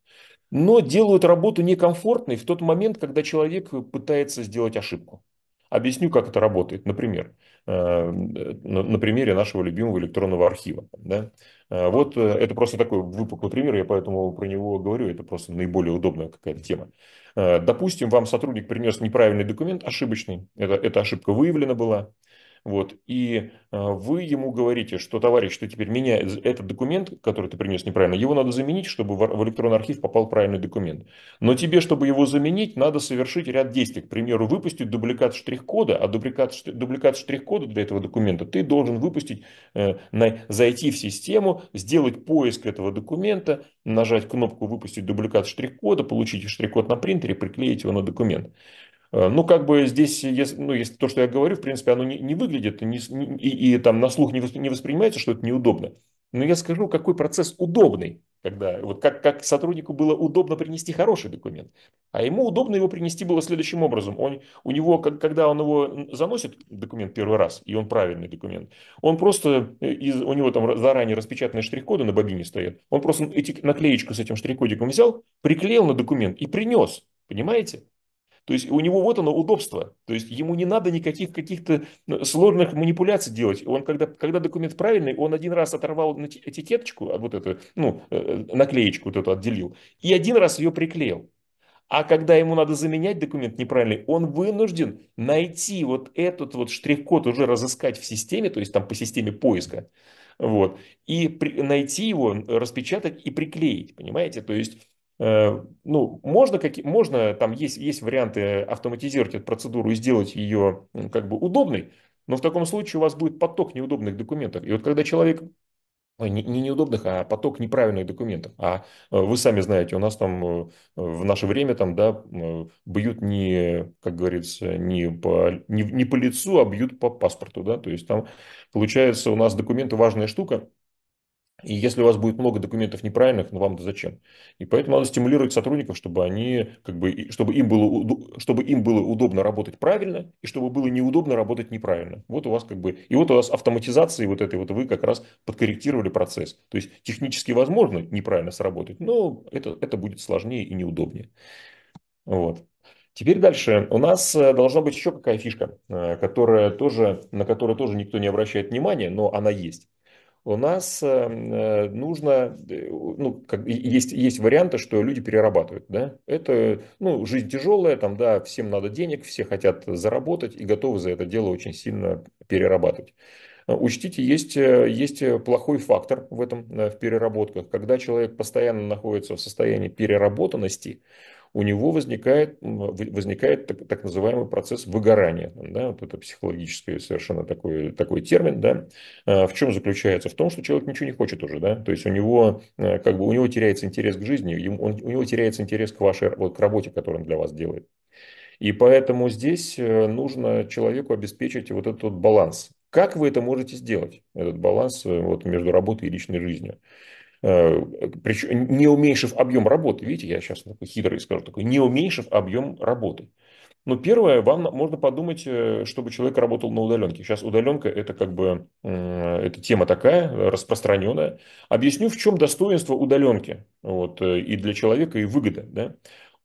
но делают работу некомфортной в тот момент, когда человек пытается сделать ошибку. Объясню, как это работает. Например, э, э, на примере нашего любимого электронного архива. Да? Э, вот это просто такой выпуклый пример, я поэтому про него говорю, это просто наиболее удобная какая-то тема. Допустим, вам сотрудник принес неправильный документ, ошибочный, это, эта ошибка выявлена была, вот, и а, вы ему говорите, что, товарищ, ты теперь меня, этот документ, который ты принес неправильно, его надо заменить, чтобы в электронный архив попал правильный документ. Но тебе, чтобы его заменить, надо совершить ряд действий. К примеру, выпустить дубликат штрих-кода, а дубликат, дубликат штрих-кода для этого документа ты должен выпустить, э, зайти в систему, сделать поиск этого документа, нажать кнопку «Выпустить дубликат штрих-кода», получить штрих-код на принтере, приклеить его на документ. Э, ну, как бы здесь, ну, если то, что я говорю, в принципе, оно не, не выглядит не, и, и там на слух не, воспри, не воспринимается, что это неудобно. Но я скажу, какой процесс удобный, когда вот как, как сотруднику было удобно принести хороший документ, а ему удобно его принести было следующим образом. Он, у него, когда он его заносит, документ первый раз, и он правильный документ, он просто, э, из, у него там заранее распечатанные штрих-коды на бобине стоят, он просто эти, наклеечку с этим штрих-кодиком взял, приклеил на документ и принес, понимаете? То есть у него вот оно удобство. То есть ему не надо никаких каких-то ну, сложных манипуляций делать. Он когда, когда документ правильный, он один раз оторвал этикеточку, а вот эту, ну, э, э, наклеечку вот эту отделил, и один раз ее приклеил. А когда ему надо заменять документ неправильный, он вынужден найти вот этот вот штрих-код, уже разыскать в системе, то есть там по системе поиска, вот, и при, найти его, распечатать и приклеить, понимаете? То есть Э, ну, можно, какие, можно там есть, есть варианты автоматизировать эту процедуру и сделать ее как бы удобной, но в таком случае у вас будет поток неудобных документов. И вот когда человек не, не неудобных, а поток неправильных документов. А э, вы сами знаете, у нас там э, в наше время там, да, бьют не, как говорится, не по, не, не по лицу, а бьют по паспорту, да, то есть там получается у нас документы важная штука, и если у вас будет много документов неправильных, ну вам-то зачем? И поэтому надо стимулировать сотрудников, чтобы они, как бы, чтобы им было, чтобы им было удобно работать правильно и чтобы было неудобно работать неправильно. Вот у вас как бы, и вот у вас автоматизации вот этой вот вы как раз подкорректировали процесс. То есть технически возможно неправильно сработать, но это, это будет сложнее и неудобнее. Вот. Теперь дальше. У нас э, должна быть еще какая фишка, э, которая тоже, на которую тоже никто не обращает внимания, но она есть у нас эм, э, нужно, э, ну, как, есть, есть варианты, что люди перерабатывают, да, это, ну, жизнь тяжелая, там, да, всем надо денег, все хотят заработать и готовы за это дело очень сильно перерабатывать. Э, учтите, есть, есть плохой фактор в этом, в переработках. Когда человек постоянно находится в состоянии переработанности, у него возникает, возникает так, так называемый процесс выгорания. Да? Вот это психологический совершенно такой, такой термин. Да? А, в чем заключается? В том, что человек ничего не хочет уже. Да? То есть у него, э, как бы, у него теряется интерес к жизни, ему, он, у него теряется интерес к вашей вот, к работе, которую он для вас делает. И поэтому здесь э, нужно человеку обеспечить вот этот вот баланс. Как вы это можете сделать, этот баланс э, вот между работой и личной жизнью? Э, причем не уменьшив объем работы. Видите, я сейчас такой хитрый скажу, такой, не уменьшив объем работы. Но первое, вам можно подумать, э, чтобы человек работал на удаленке. Сейчас удаленка – это как бы это тема такая э, распространенная. Объясню, в чем достоинство удаленки вот, и для человека, и выгода. Да?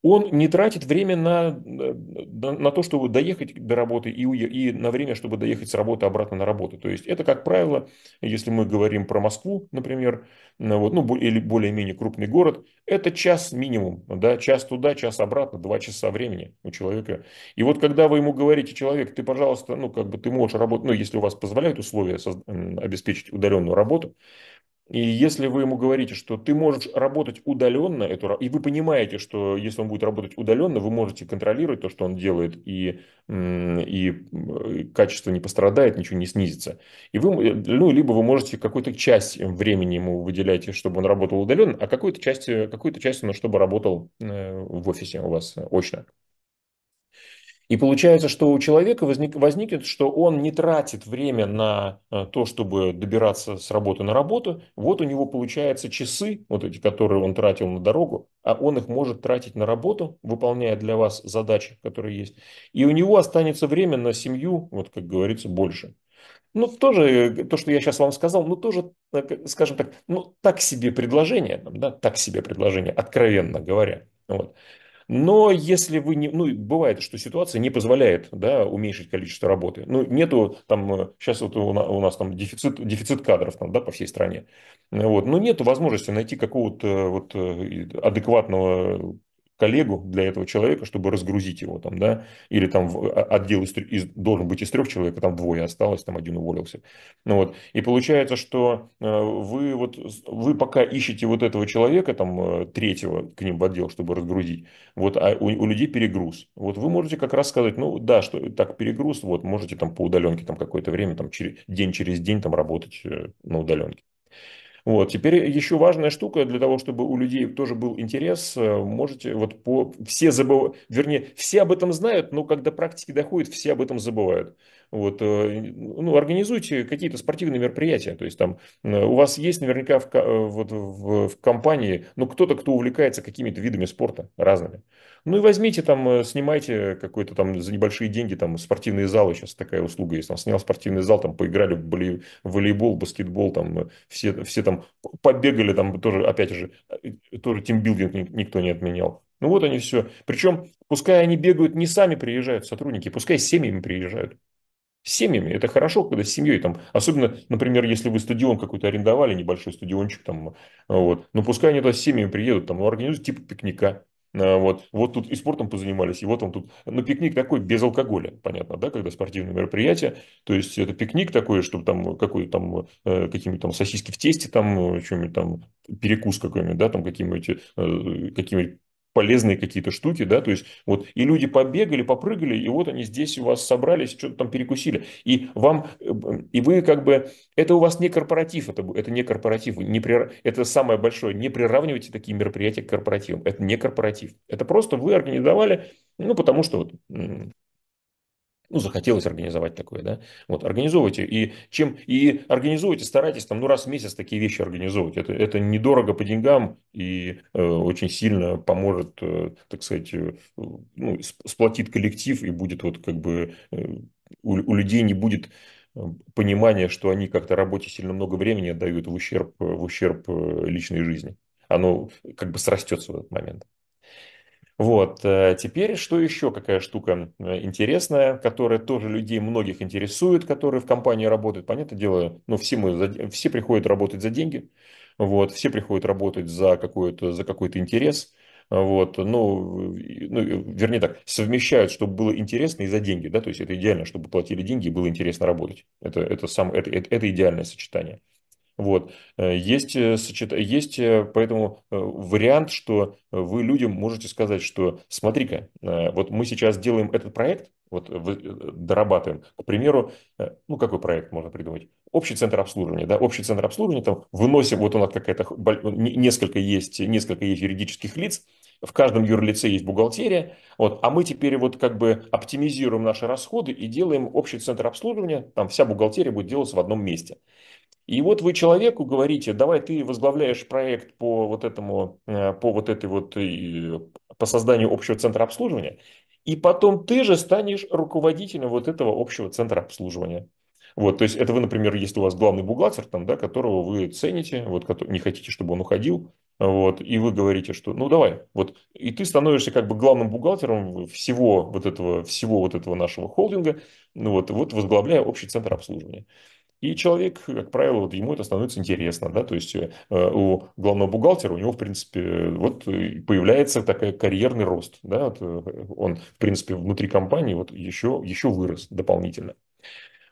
он не тратит время на, э, на то, чтобы доехать до работы и, и на время, чтобы доехать с работы обратно на работу. То есть это, как правило, если мы говорим про Москву, например, э, вот, ну, или более-менее крупный город, это час минимум, да, час туда, час обратно, два часа времени у человека. И вот когда вы ему говорите, человек, ты, пожалуйста, ну, как бы ты можешь работать, ну, если у вас позволяют условия обеспечить удаленную работу, и если вы ему говорите, что ты можешь работать удаленно, эту, и вы понимаете, что если он будет работать удаленно, вы можете контролировать то, что он делает, и, и э, качество не пострадает, ничего не снизится. И вы, э, ну, либо вы можете какую-то часть времени ему выделять, чтобы он работал удаленно, а какую-то часть, э, какую-то часть ну, чтобы работал в офисе у вас очно. И получается, что у человека возник, возникнет, что он не тратит время на э, то, чтобы добираться с работы на работу. Вот у него получается часы, вот эти, которые он тратил на дорогу, а он их может тратить на работу, выполняя для вас задачи, которые есть. И у него останется время на семью, вот как говорится, больше. Ну, тоже э, то, что я сейчас вам сказал, ну, тоже, э, скажем так, ну, так себе предложение, да, так себе предложение, откровенно говоря. Вот. Но если вы не... Ну, бывает, что ситуация не позволяет да, уменьшить количество работы. Ну, нету там... Сейчас э, вот у нас, там дефицит, дефицит кадров там, да, по всей стране. Вот. Но нету возможности найти какого-то э, вот э, адекватного коллегу для этого человека, чтобы разгрузить его там, да, или там а, отдел из, из, должен быть из трех человек, а там двое осталось, там один уволился. Ну вот, и получается, что э, вы вот, вы пока ищете вот этого человека, там, э, третьего к ним в отдел, чтобы разгрузить, вот, а у, у людей перегруз. Вот вы можете как раз сказать, ну, да, что так перегруз, вот, можете там по удаленке там какое-то время, там, через, день через день там работать э, на удаленке. Вот. Теперь еще важная штука для того, чтобы у людей тоже был интерес, э, можете вот по... Все забывают, вернее, все об этом знают, но когда практики доходит, все об этом забывают. Вот, э, ну, организуйте какие-то спортивные мероприятия. То есть там э, у вас есть наверняка в, э, вот, в, в компании ну, кто-то, кто увлекается какими-то видами спорта разными. Ну и возьмите там, снимайте какой-то там за небольшие деньги там спортивные залы. Сейчас такая услуга есть. Там снял спортивный зал, там поиграли в волейбол, баскетбол, там все, все там побегали, там тоже, опять же, тоже тимбилдинг никто не отменял. Ну вот они все. Причем, пускай они бегают, не сами приезжают сотрудники, пускай с семьями приезжают семьями. Это хорошо, когда с семьей там, особенно, например, если вы стадион какой-то арендовали, небольшой стадиончик там, вот, но ну, пускай они туда с семьями приедут, там, ну, организуют типа пикника, э, вот. вот тут и спортом позанимались, и вот он тут. Но ну, пикник такой без алкоголя, понятно, да, когда спортивные мероприятия. То есть это пикник такой, чтобы там какой там э, какими там сосиски в тесте, там э, что-нибудь там перекус какой-нибудь, да, там какими нибудь какими какие полезные какие-то штуки, да, то есть вот и люди побегали, попрыгали, и вот они здесь у вас собрались, что-то там перекусили, и вам, э, и вы как бы, это у вас не корпоратив, это, это не корпоратив, не при, это самое большое, не приравнивайте такие мероприятия к корпоративам, это не корпоратив, это просто вы организовали, ну, потому что вот ну, захотелось организовать такое, да, вот, организовывайте, и чем, и организовывайте, старайтесь там, ну, раз в месяц такие вещи организовывать, это, это недорого по деньгам и э, очень сильно поможет, э, так сказать, э, ну, сплотит коллектив и будет вот как бы э, у, у людей не будет э, понимания, что они как-то работе сильно много времени отдают в ущерб, э, в ущерб э, личной жизни. Оно как бы срастется в этот момент. Вот, э, теперь что еще, какая штука э, интересная, которая тоже людей многих интересует, которые в компании работают, понятное дело, ну, все, мы, все приходят работать за деньги, вот, все приходят работать за, какой-то, за какой-то интерес, вот, ну, ну, вернее так, совмещают, чтобы было интересно и за деньги, да, то есть это идеально, чтобы платили деньги и было интересно работать, это, это, сам, это, это, это идеальное сочетание. Вот. Э, есть, э, есть э, поэтому вариант, что вы людям можете сказать, что смотри-ка, вот мы сейчас делаем этот проект, вот дорабатываем. К примеру, ну какой проект можно придумать? Общий центр обслуживания, да, общий центр обслуживания, там выносим, вот у нас какая-то, несколько есть, несколько есть юридических лиц, в каждом юрлице есть бухгалтерия, вот, а мы теперь вот как бы оптимизируем наши расходы и делаем общий центр обслуживания, там вся бухгалтерия будет делаться в одном месте. И вот вы человеку говорите, давай ты возглавляешь проект по вот этому, э, по вот этой вот, э, по созданию общего центра обслуживания, и потом ты же станешь руководителем вот этого общего центра обслуживания. Вот, то есть это вы, например, если у вас главный бухгалтер, там, да, которого вы цените, вот, не хотите, чтобы он уходил, вот, и вы говорите, что ну давай, вот, и ты становишься как бы главным бухгалтером всего вот этого, всего вот этого нашего холдинга, ну вот, вот возглавляя общий центр обслуживания. И человек, как правило, вот ему это становится интересно, да, то есть э, у главного бухгалтера, у него, в принципе, вот появляется такой карьерный рост, да, э, он, в принципе, внутри компании вот еще, еще вырос дополнительно.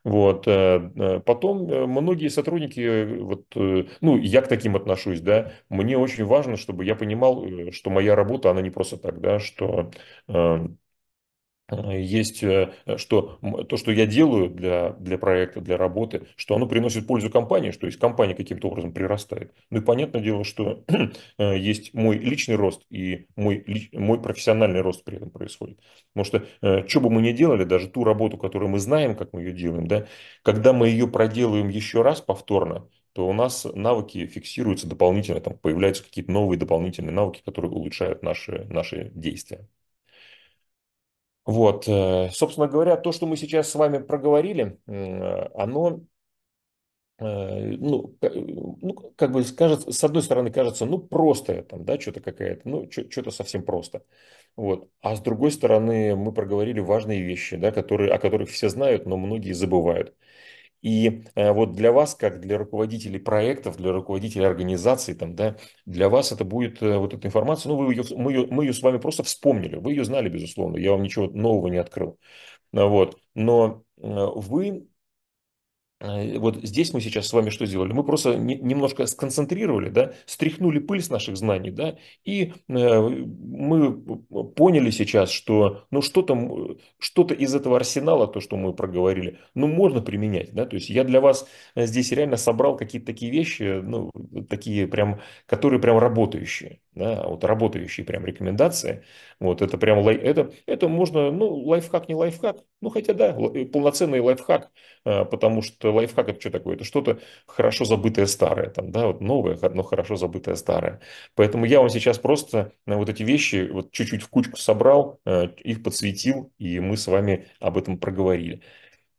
Вот. Э, потом многие сотрудники, вот, ну, я к таким отношусь, да, мне очень важно, чтобы я понимал, что моя работа, она не просто так, да, что Э, есть, э, что то, что я делаю для, для проекта, для работы, что оно приносит пользу компании, что есть компания каким-то образом прирастает. Ну и понятное дело, что [clears throat] э, есть мой личный рост и мой, мой профессиональный рост при этом происходит. Потому что что бы мы ни делали, даже ту работу, которую мы знаем, как мы ее делаем, да, когда мы ее проделаем еще раз повторно, то у нас навыки фиксируются дополнительно, там появляются какие-то новые дополнительные навыки, которые улучшают наши, наши действия. Вот, э, собственно говоря, то, что мы сейчас с вами проговорили, э, оно э, ну, ну, как бы кажется, с одной стороны кажется, ну, просто там, да, что-то какая-то, ну, что-то совсем просто. Вот. А с другой стороны, мы проговорили важные вещи, да, которые, о которых все знают, но многие забывают. И э, вот для вас, как для руководителей проектов, для руководителей организаций, там, да, для вас это будет э, вот эта информация, ну, вы ее, мы, ее, мы ее с вами просто вспомнили, вы ее знали, безусловно, я вам ничего нового не открыл. Вот. Но э, вы Э, вот здесь мы сейчас с вами что сделали? Мы просто немножко сконцентрировали, да, стряхнули пыль с наших знаний, да, и э, мы поняли сейчас, что ну что-то что из этого арсенала, то, что мы проговорили, ну можно применять, да, то есть я для вас э, здесь реально собрал какие-то такие вещи, ну, такие прям, которые прям работающие да, а вот работающие прям рекомендации, вот это прям, лай, это, это можно, ну, лайфхак не лайфхак, ну, хотя да, полноценный лайфхак, а, потому что лайфхак это что такое? Это что-то хорошо забытое старое, там, да, вот новое, но хорошо забытое старое. Поэтому я вам сейчас просто вот эти вещи вот чуть-чуть в кучку собрал, а, их подсветил, и мы с вами об этом проговорили.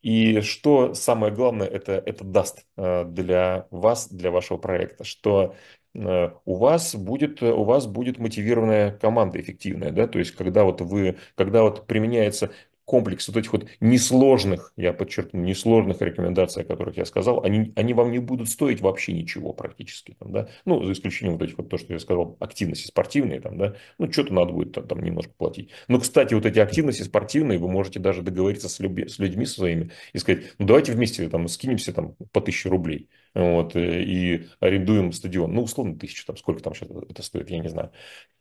И что самое главное это, это даст для вас, для вашего проекта, что Э, у вас будет, э, у вас будет мотивированная команда эффективная, да, то есть когда вот вы, когда вот применяется комплекс вот этих вот несложных, я подчеркну, несложных рекомендаций, о которых я сказал, они, они вам не будут стоить вообще ничего практически, там, да, ну, за исключением вот этих вот, то, что я сказал, активности спортивные, там, да, ну, что-то надо будет там, там немножко платить. Но, кстати, вот эти активности спортивные, вы можете даже договориться с, люби, с людьми своими и сказать, ну, давайте вместе там скинемся там по тысяче рублей, вот, э, и арендуем стадион, ну, условно, тысячу, там, сколько там сейчас это стоит, я не знаю,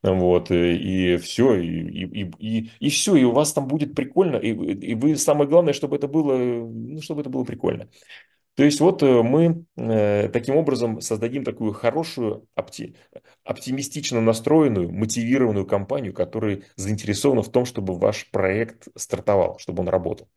вот, э, и все, и, и, и, и все, и у вас там будет прикольно, и, и вы, самое главное, чтобы это было, ну, чтобы это было прикольно. То есть вот э, мы таким образом создадим такую хорошую, опти, оптимистично настроенную, мотивированную компанию, которая заинтересована в том, чтобы ваш проект стартовал, чтобы он работал.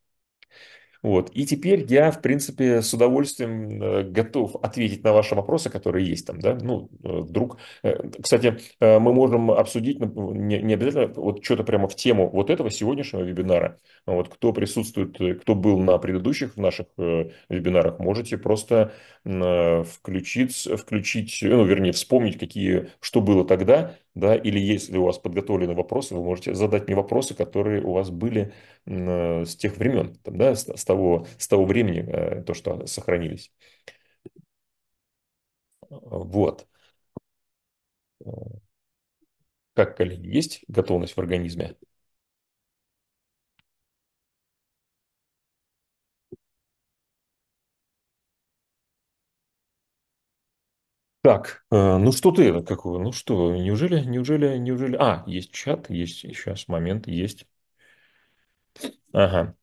Вот. И теперь я, в принципе, с удовольствием э, готов ответить на ваши вопросы, которые есть там, да, ну, э, вдруг. Э, кстати, мы можем обсудить, ну, ну, не, обязательно, вот что-то прямо в тему вот этого сегодняшнего вебинара. Вот кто присутствует, кто был на предыдущих в наших вебинарах, можете просто включить, включить, ну, вернее, вспомнить, какие, что было тогда, да, или если у вас подготовлены вопросы, вы можете задать мне вопросы, которые у вас были э, с тех времен, там, да, с, того, с того времени, э, то, что сохранились. Вот. Э, как, коллеги, есть готовность в организме? Так, э, ну что ты, э, как, ну что, неужели, неужели, неужели... А, есть чат, есть сейчас момент, есть. Ага.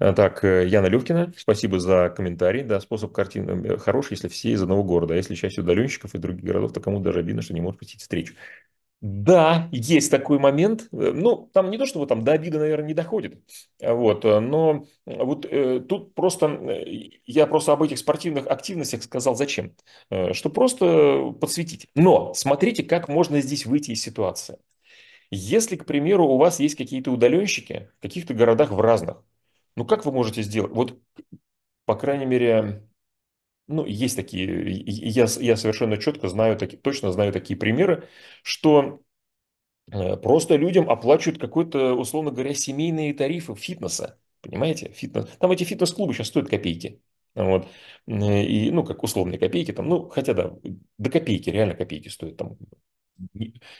Э, так, Яна Левкина, спасибо за комментарий. Да, способ картины хороший, если все из одного города. А если часть удаленщиков и других городов, то кому даже обидно, что не может посетить встречу. Да, есть такой момент. Э, ну, там не то, чтобы там до обиды, наверное, не доходит. А вот, э, но вот э, тут просто э, я просто об этих спортивных активностях сказал зачем. Э, что просто подсветить. Но смотрите, как можно здесь выйти из ситуации. Если, к примеру, у вас есть какие-то удаленщики в каких-то городах в разных, ну как вы можете сделать? Вот, по крайней мере, ну, есть такие, я, я совершенно четко знаю, таки, точно знаю такие примеры, что э, просто людям оплачивают какой-то, условно говоря, семейные тарифы фитнеса, понимаете, фитнес. Там эти фитнес-клубы сейчас стоят копейки, вот. Э, и, ну, как условные копейки там, ну, хотя да, до копейки, реально копейки стоят там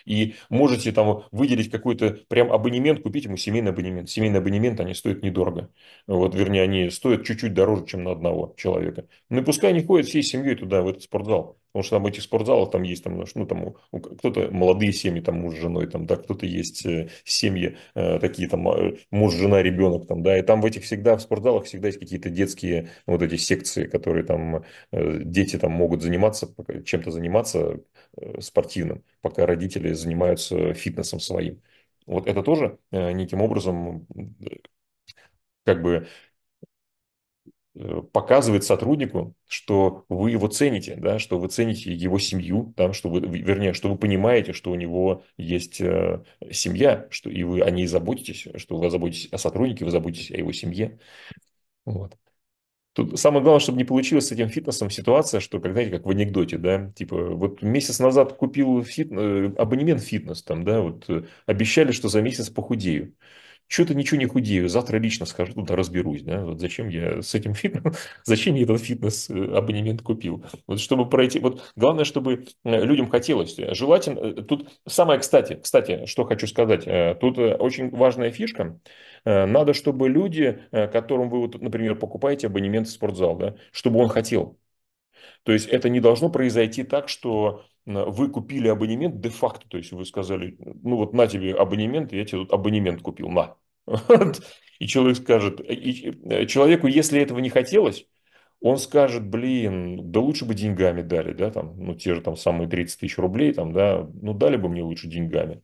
и можете там выделить какой-то прям абонемент, купить ему семейный абонемент. Семейный абонемент, они стоят недорого. Вот, вернее, они стоят чуть-чуть дороже, чем на одного человека. Ну и пускай они ходят всей семьей туда, в этот спортзал. Потому что там в этих спортзалах там есть там, ну, там, ну, кто-то молодые семьи, там муж с женой, там, да, кто-то есть э, семьи э, такие, там, э, муж, жена, ребенок, там, да, и там в этих всегда, в спортзалах всегда есть какие-то детские вот эти секции, которые там, э, дети там могут заниматься, чем-то заниматься э, спортивным, пока родители занимаются фитнесом своим. Вот это тоже э, неким образом как бы Э, показывает сотруднику, что вы его цените, да, что вы цените его семью, там, что вы, вернее, что вы понимаете, что у него есть э, семья, что и вы о ней заботитесь, что вы заботитесь о сотруднике, вы заботитесь о его семье. Вот. Тут самое главное, чтобы не получилась с этим фитнесом ситуация, что, когда как в анекдоте, да, типа, вот месяц назад купил фит... Э, абонемент фитнес, там, да, вот э, обещали, что за месяц похудею что-то ничего не худею, завтра лично скажу, туда, ну разберусь, да, вот зачем я с этим фитнесом, [laughs] зачем я этот фитнес-абонемент э, купил, вот чтобы пройти, вот главное, чтобы э, людям хотелось, э, желательно, тут самое, кстати, кстати, что хочу сказать, тут очень важная фишка, надо, чтобы люди, которым вы, вот, например, покупаете абонемент в спортзал, да, чтобы он хотел, то есть это не должно произойти так, что Э, вы купили абонемент де-факто, то есть вы сказали, ну вот на тебе абонемент, я тебе тут абонемент купил, на. [laughs] И человек скажет, э, и э, человеку, если этого не хотелось, он скажет, блин, да лучше бы деньгами дали, да, там, ну, те же там самые 30 тысяч рублей, там, да, ну, дали бы мне лучше деньгами.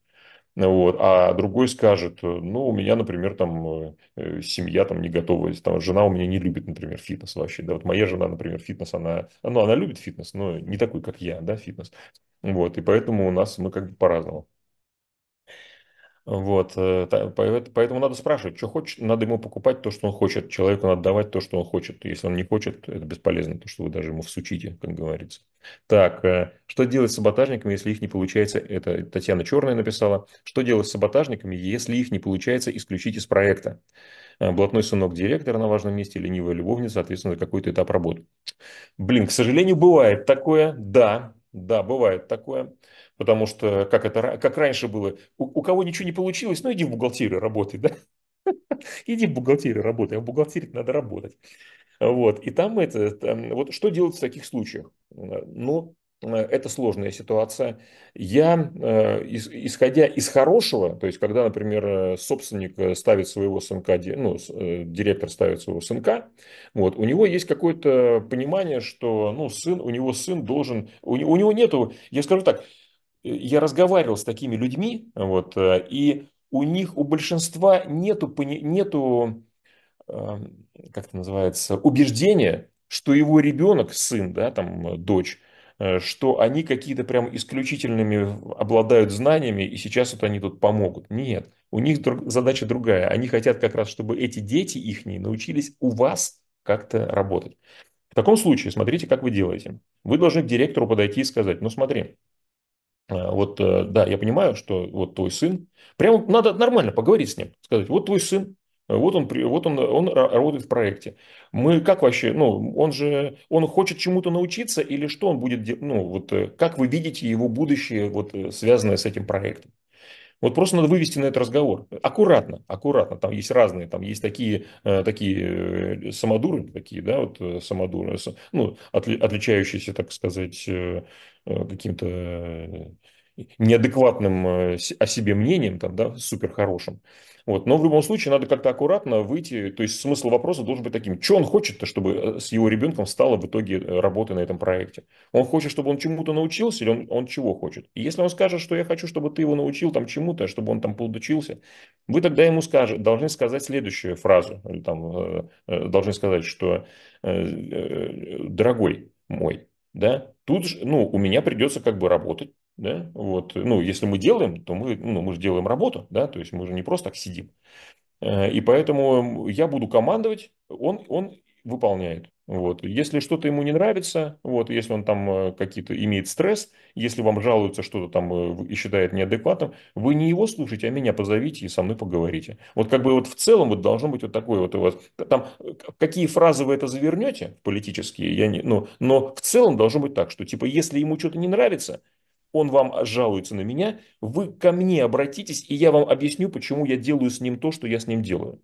Вот. А другой скажет, э, ну, у меня, например, там э, семья там не готова, там, жена у меня не любит, например, фитнес вообще. Да, вот моя жена, например, фитнес, она, ну, она любит фитнес, но не такой, как я, да, фитнес. Вот, и поэтому у нас мы как бы по-разному. Вот, э, э, поэтому надо спрашивать, что хочет, надо ему покупать то, что он хочет, человеку надо давать то, что он хочет. Если он не хочет, это бесполезно, то, что вы даже ему всучите, как говорится. Так, э, что делать с саботажниками, если их не получается, это Татьяна Черная написала, что делать с саботажниками, если их не получается исключить из проекта? Блатной сынок директора на важном месте, ленивая любовница, соответственно, за какой-то этап работы. Блин, к сожалению, бывает такое, да, да, бывает такое потому что как, это, как раньше было, у, у кого ничего не получилось, ну иди в бухгалтерию работай, да? [laughs] Иди в бухгалтерию работай, а в бухгалтерии надо работать. Вот, и там это, там, вот что делать в таких случаях? Ну, это сложная ситуация. Я, э, исходя из хорошего, то есть, когда, например, собственник ставит своего сынка, ну, э, директор ставит своего сынка, вот, у него есть какое-то понимание, что, ну, сын, у него сын должен, у, у него нету, я скажу так, я разговаривал с такими людьми, вот, э, и у них, у большинства нету, нету э, как это называется, убеждения, что его ребенок, сын, да, там, дочь, э, что они какие-то прям исключительными обладают знаниями, и сейчас вот они тут помогут. Нет, у них друг, задача другая. Они хотят как раз, чтобы эти дети их научились у вас как-то работать. В таком случае, смотрите, как вы делаете. Вы должны к директору подойти и сказать, ну смотри, а, вот, э, да, я понимаю, что вот твой сын, прямо надо нормально поговорить с ним, сказать, вот твой сын, вот он, вот он, он работает в проекте. Мы как вообще, ну, он же, он хочет чему-то научиться или что он будет, ну, вот э, как вы видите его будущее, вот э, связанное с этим проектом? Вот просто надо вывести на этот разговор. Аккуратно, аккуратно. Там есть разные, там есть такие, э, такие э, самодуры, такие, да, вот э, самодуры, ну, отличающиеся, так сказать, каким-то неадекватным э, о себе мнением, там, да, супер хорошим. Вот. Но в любом случае надо как-то аккуратно выйти. То есть смысл вопроса должен быть таким. Что он хочет-то, чтобы э, с его ребенком стало в итоге э, работы на этом проекте? Он хочет, чтобы он чему-то научился или он, он чего хочет? И если он скажет, что я хочу, чтобы ты его научил там чему-то, чтобы он там получился, вы тогда ему скажет, должны сказать следующую фразу. Или, там, должны сказать, что «дорогой мой, да, тут же, ну, у меня придется как бы работать да, вот, ну, если мы делаем, то мы, ну, мы же делаем работу, да, то есть мы же не просто так сидим. Э, и поэтому я буду командовать, он, он выполняет. Вот. Если что-то ему не нравится, вот, если он там э, какие-то имеет стресс, если вам жалуется что-то там э, и считает неадекватным, вы не его слушайте, а меня позовите и со мной поговорите. Вот как бы вот в целом вот должно быть вот такое вот, у вас там, какие фразы вы это завернете политические, я не, ну, но в целом должно быть так, что типа если ему что-то не нравится, он вам жалуется на меня, вы ко мне обратитесь, и я вам объясню, почему я делаю с ним то, что я с ним делаю.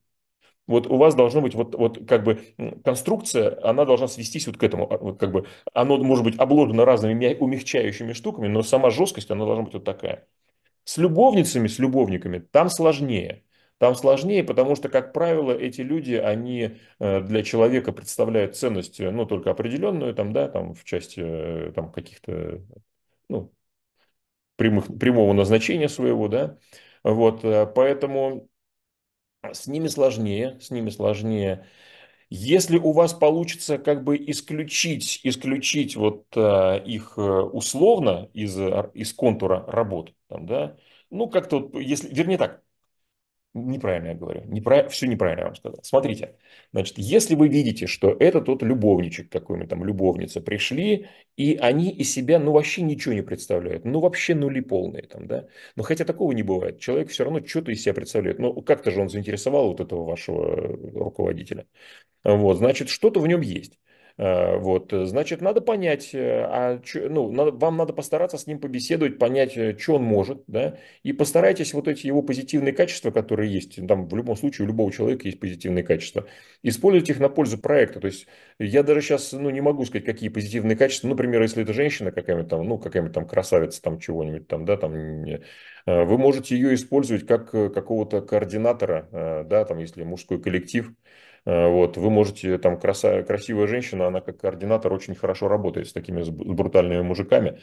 Вот у вас должно быть вот, вот как бы конструкция, она должна свестись вот к этому, а, вот как бы оно может быть обложено разными умягчающими штуками, но сама жесткость, она должна быть вот такая. С любовницами, с любовниками там сложнее. Там сложнее, потому что, как правило, эти люди, они э, для человека представляют ценность, э, ну, только определенную, там, да, там, в части э, там каких-то, ну, прямых, прямого назначения своего, да, вот, э, поэтому с ними сложнее, с ними сложнее. Если у вас получится как бы исключить, исключить вот а, их э, условно из, из контура работ, там, да, ну как-то, вот, если, вернее так, Неправильно я говорю. Непра... Все неправильно я вам сказал. Смотрите, значит, если вы видите, что это тот любовничек какой-нибудь, там, любовница пришли, и они из себя, ну, вообще ничего не представляют, ну, вообще нули полные там, да. Но ну, хотя такого не бывает. Человек все равно что-то из себя представляет. Ну, как-то же он заинтересовал вот этого вашего э, руководителя. Вот, значит, что-то в нем есть. Э, вот, э, значит, надо понять, э, а чё, ну, надо, вам надо постараться с ним побеседовать, понять, что он может, да, и постарайтесь вот эти его позитивные качества, которые есть, там в любом случае у любого человека есть позитивные качества, использовать их на пользу проекта. То есть я даже сейчас, ну, не могу сказать, какие позитивные качества, ну, например, если это женщина какая-нибудь там, ну, какая-нибудь там красавица там чего-нибудь там, да, там, вы можете ее использовать как какого-то координатора, да, там, если мужской коллектив, Э, вот, вы можете, там, краса, красивая женщина, она как координатор очень хорошо работает с такими с брутальными мужиками.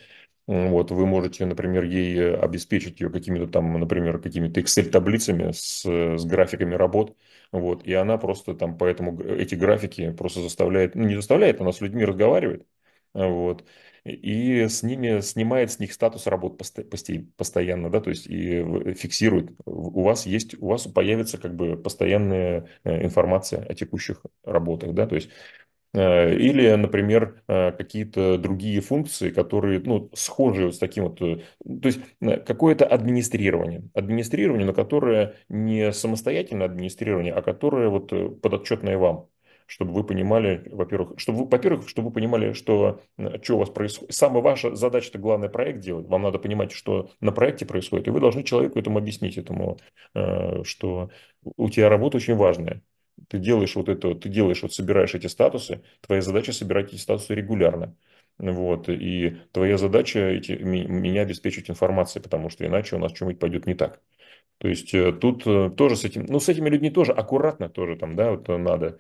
Вот, вы можете, например, ей э, обеспечить ее какими-то там, например, какими-то Excel-таблицами с, э, с графиками работ. Вот, и она просто там, поэтому эти графики просто заставляет, ну, не заставляет, она с людьми разговаривает. Вот и э, с ними снимает с них статус работ постоянно, да, то есть и фиксирует. У вас есть, у вас появится как бы постоянная э, информация о текущих работах, да, то есть э, или, например, какие-то другие функции, которые ну, схожи с таким вот... То есть какое-то администрирование. Администрирование, но которое не самостоятельное администрирование, а которое вот подотчетное вам чтобы вы понимали, во-первых, чтобы вы, во-первых, чтобы вы понимали, что, что у вас происходит. Самая ваша задача, это главный проект делать. Вам надо понимать, что на проекте происходит. И вы должны человеку этому объяснить, этому, э, что у тебя работа очень важная. Ты делаешь вот это, ты делаешь, вот собираешь эти статусы. Твоя задача собирать эти статусы регулярно. Вот, и твоя задача эти, меня обеспечивать информацией, потому что иначе у нас что-нибудь пойдет не так. То есть э, тут э, тоже с этим, ну, с этими людьми тоже аккуратно тоже там, да, вот надо.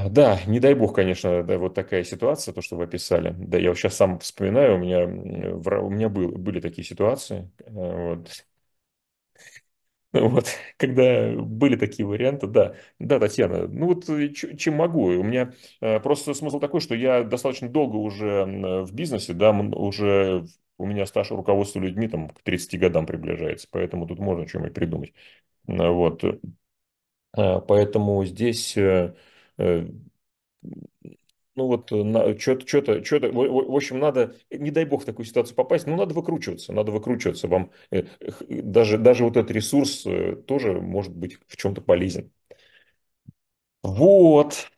А, да, не дай бог, конечно, да, вот такая ситуация, то, что вы описали. Да, я сейчас сам вспоминаю, у меня, э, у меня был, были такие ситуации. Э, вот. Ну вот, [laughs] когда были такие варианты, да, да, Татьяна, ну вот э, чем могу, у меня просто смысл такой, что я достаточно долго уже в бизнесе, да, уже у меня стаж руководства людьми там к 30 годам приближается, поэтому тут можно что-нибудь придумать, вот, поэтому здесь Э, ну вот э, что-то, что-то, что-то, в общем, надо, не дай бог в такую ситуацию попасть, но надо выкручиваться, надо выкручиваться, вам э, даже, даже вот этот ресурс тоже может быть в чем-то полезен. Вот,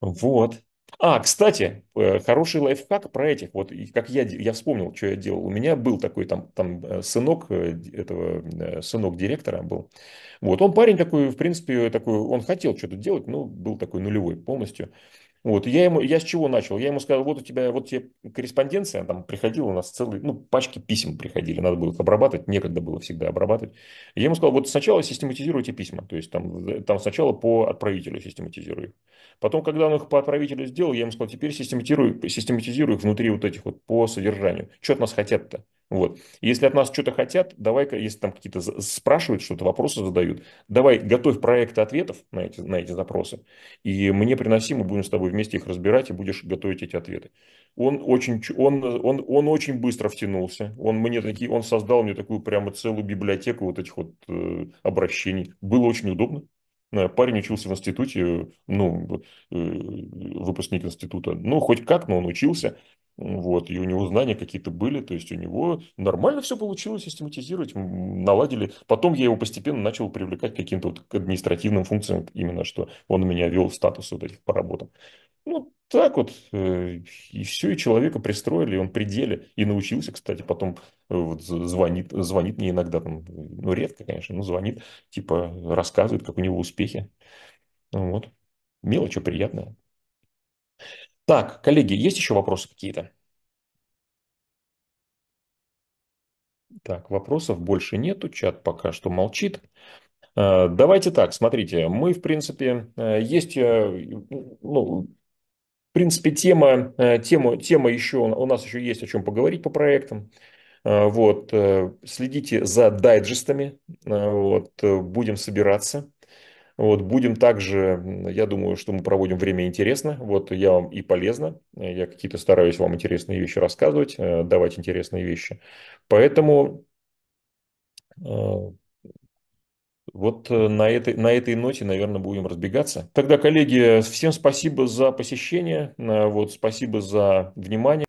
вот. А, кстати, э, хороший лайфхак про этих. Вот как я, я вспомнил, что я делал. У меня был такой там, там э, сынок э, этого, сынок директора был. Вот он парень такой, в принципе, такой, он хотел что-то делать, но был такой нулевой полностью. Вот, я ему, я с чего начал? Я ему сказал, вот у тебя, вот тебе корреспонденция, там приходила у нас целые, ну, пачки писем приходили, надо было их обрабатывать, некогда было всегда обрабатывать. Я ему сказал, вот сначала систематизируйте письма, то есть там, э, там сначала по отправителю систематизируй. Потом, когда он их по отправителю сделал, я ему сказал, теперь систематизируй, систематизируй их внутри вот этих вот по содержанию. Что от нас хотят-то? Вот. Если от нас что-то хотят, давай-ка, если там какие-то спрашивают, что-то вопросы задают, давай готовь проекты ответов на эти, на эти запросы, и мне приноси, мы будем с тобой вместе их разбирать и будешь готовить эти ответы. Он очень, он, он, он очень быстро втянулся, он, мне такие, он создал мне такую прямо целую библиотеку вот этих вот э, обращений. Было очень удобно. Э, парень учился в институте, ну, э, выпускник института, ну, хоть как, но он учился, вот, и у него знания какие-то были, то есть у него нормально все получилось систематизировать, наладили. Потом я его постепенно начал привлекать к каким-то вот административным функциям, именно что он меня вел в статус вот этих по работам. Ну, так вот, э, и все, и человека пристроили, и он при деле, и научился, кстати, потом э, вот звонит, звонит мне иногда, там, ну, редко, конечно, но звонит, типа, рассказывает, как у него успехи. Вот, мелочь, приятная. Так, коллеги, есть еще вопросы какие-то? Так, вопросов больше нету, чат пока что молчит. Э, давайте так, смотрите, мы, в принципе, есть, ну, принципе, тема, э, тема, тема еще, у нас еще есть о чем поговорить по проектам. Э, вот, э, следите за дайджестами, вот, будем собираться. Вот, будем также, я думаю, что мы проводим время интересно, вот, я вам и полезно, я какие-то стараюсь вам интересные вещи рассказывать, давать интересные вещи. Поэтому вот э, на этой, на этой ноте, наверное, будем разбегаться. Тогда, коллеги, всем спасибо за посещение, э, вот, спасибо за внимание.